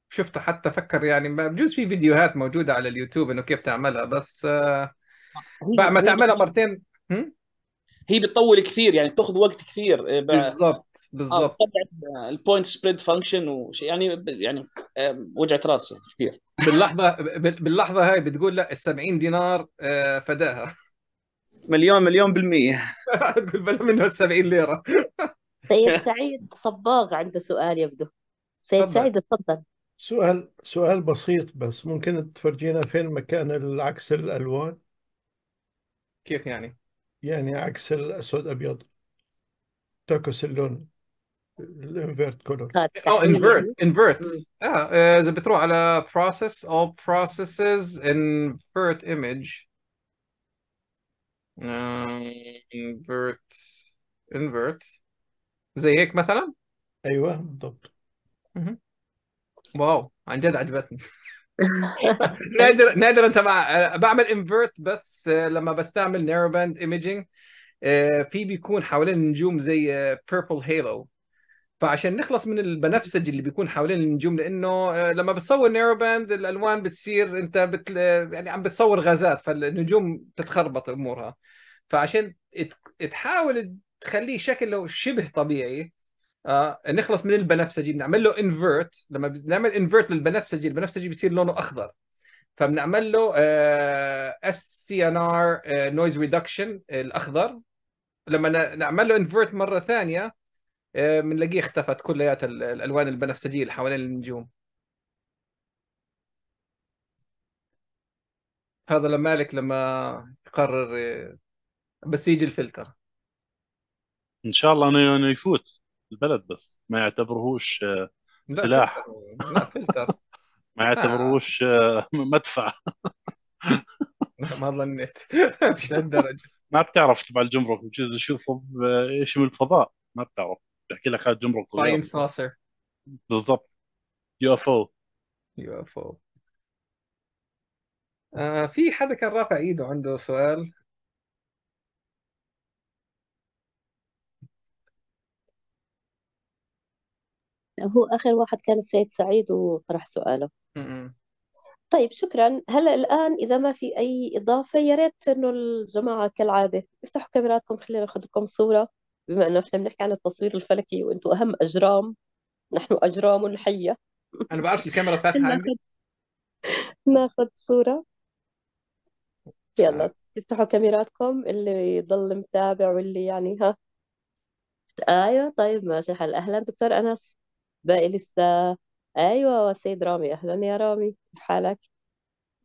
Speaker 2: شفته حتى فكر يعني بجوز في فيديوهات موجوده على اليوتيوب انه كيف تعملها بس آه، ما تعملها مرتين
Speaker 4: هي بتطول كثير يعني بتاخذ وقت كثير إيه، بالضبط آه، بالضبط طبعا البوينت سبريد فانكشن وشيء يعني يعني وجعت راسه كثير باللحظه
Speaker 2: باللحظه هاي بتقول لا ال 70 دينار آه، فداها مليون مليون بالمية تقول بلا منه 70 ليرة
Speaker 1: سيد طيب، سعيد صباغ عنده سؤال يبدو سيد طبعا. سعيد تفضل
Speaker 5: سؤال سؤال بسيط بس ممكن تفرجينا فين مكان العكس الألوان؟ كيف يعني؟ يعني عكس الأسود أبيض تعكس اللون الانفيرت كولر اه انفيرت oh, انفيرت
Speaker 2: آه،, اه اذا بتروح على process all processes invert image uh, invert invert زي هيك مثلا ايوه بالضبط واو عن جد عجبتني نادر نادر انت بعمل انفيرت بس آه، لما بستعمل نيرو باند ايميجنج في بيكون حوالين النجوم زي بيربل آه، هيلو فعشان نخلص من البنفسجي اللي بيكون حوالين النجوم لانه آه، لما بتصور نيرو باند الالوان بتصير انت بتل... يعني عم بتصور غازات فالنجوم بتتخربط امورها فعشان تحاول تخليه شكله شبه طبيعي آه نخلص من البنفسجي بنعمل له انفيرت لما بنعمل انفيرت للبنفسجي البنفسجي بيصير لونه اخضر فبنعمل له اس سي ان ار نويز ريدكشن الاخضر لما نعمل له انفيرت مره ثانيه آه، بنلاقيه آه اختفت كليات الالوان البنفسجيه اللي حوالين النجوم هذا لمالك لما يقرر آه، بس يجي الفلتر
Speaker 3: ان شاء الله انه يعني يفوت البلد بس ما يعتبرهوش آه، سلاح
Speaker 2: لا فلتر
Speaker 3: ما يعتبرهوش آه، مدفع لا ما ظنيت مش لهالدرجه ما بتعرف تبع الجمرك بجوز اشوفه آه، ايش من الفضاء ما بتعرف بحكي لك هذا الجمرك فاين ساسر بالضبط يو اف او يو اف او
Speaker 2: في حدا كان رافع ايده عنده سؤال
Speaker 1: هو آخر واحد كان السيد سعيد وطرح سؤاله م-م. طيب شكرا هلا الآن إذا ما في أي إضافة يا ريت إنه الجماعة كالعادة افتحوا كاميراتكم خلينا ناخذ لكم صورة بما إنه إحنا بنحكي عن التصوير الفلكي وأنتم أهم أجرام نحن أجرام حية أنا بعرف الكاميرا فاتحة ناخذ ناخذ صورة يلا تفتحوا كاميراتكم اللي يضل متابع واللي يعني ها ايوه طيب ماشي حل اهلا دكتور انس باقي لسه أيوة سيد رامي أهلا يا رامي كيف حالك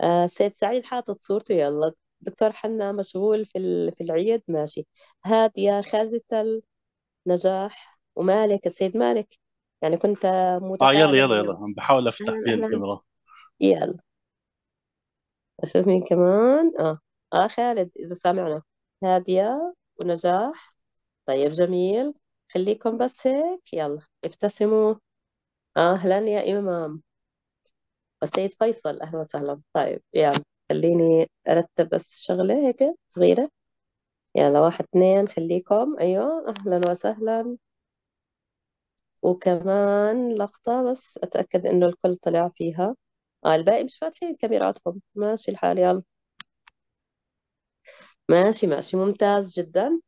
Speaker 1: آه سيد سعيد حاطط صورته يلا دكتور حنا مشغول في في العيد ماشي هادية خازة النجاح ومالك السيد مالك يعني كنت اه يلا يلا يعني. يلا اليوم عم بحاول افتح أهلا أهلا الكاميرا يلا أشوف مين كمان آه آه خالد إذا سامعنا هادية ونجاح طيب جميل خليكم بس هيك يلا ابتسموا أهلا يا إمام السيد فيصل أهلا وسهلا طيب يلا خليني أرتب بس شغلة هيك صغيرة يلا واحد اثنين خليكم أيوة أهلا وسهلا وكمان لقطة بس أتأكد إنه الكل طلع فيها آه الباقي مش فاتحين كاميراتهم ماشي الحال يلا ماشي ماشي ممتاز جدا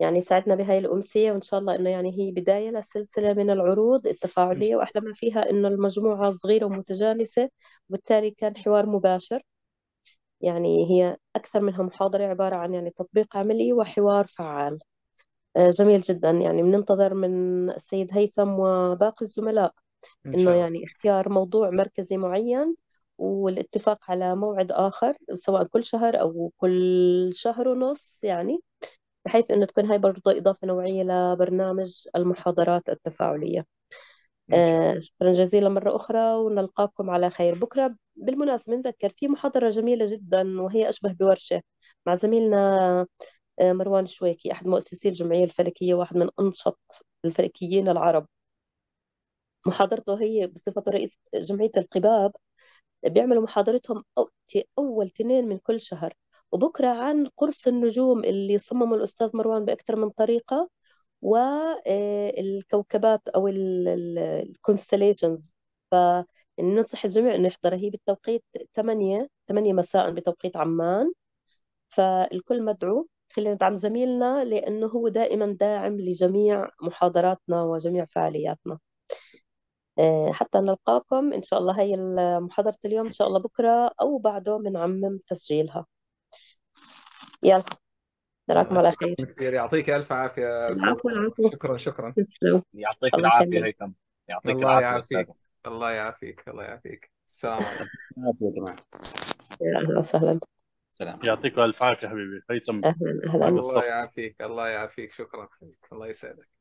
Speaker 1: يعني ساعدنا بهاي الأمسية وإن شاء الله إنه يعني هي بداية لسلسلة من العروض التفاعلية وأحلى ما فيها إنه المجموعة صغيرة ومتجانسة وبالتالي كان حوار مباشر يعني هي أكثر منها محاضرة عبارة عن يعني تطبيق عملي وحوار فعال آه، جميل جدا يعني بننتظر من السيد هيثم وباقي الزملاء إنه يعني اختيار موضوع مركزي معين والاتفاق على موعد آخر سواء كل شهر أو كل شهر ونص يعني بحيث انه تكون هاي برضه اضافه نوعيه لبرنامج المحاضرات التفاعليه آه، شكرا جزيلا مرة أخرى ونلقاكم على خير بكرة بالمناسبة نذكر في محاضرة جميلة جدا وهي أشبه بورشة مع زميلنا آه، مروان شويكي أحد مؤسسي الجمعية الفلكية واحد من أنشط الفلكيين العرب محاضرته هي بصفته رئيس جمعية القباب بيعملوا محاضرتهم أول تنين من كل شهر وبكرة عن قرص النجوم اللي صممه الأستاذ مروان بأكثر من طريقة والكوكبات آه، أو الكونستليشنز فننصح الجميع إنه يحضر هي بالتوقيت 8 8 مساء بتوقيت عمان فالكل مدعو خلينا ندعم زميلنا لأنه هو دائما داعم لجميع محاضراتنا وجميع فعالياتنا آه، حتى نلقاكم إن شاء الله هي محاضرة اليوم إن شاء الله بكرة أو بعده بنعمم تسجيلها يلا نراكم على خير
Speaker 2: كثير يعطيك ألف عافية أستاذ العفو
Speaker 1: العفو شكرا شكرا
Speaker 2: يعطيك العافية هيثم يعطيك الله العافية يعافيك الله يعافيك الله يعافيك السلام عليكم
Speaker 4: يا جماعة
Speaker 1: أهلا وسهلا
Speaker 3: سلام يعطيك ألف عافية حبيبي هيثم أهلا أهلا الله
Speaker 2: يعافيك الله يعافيك شكرا الله يسعدك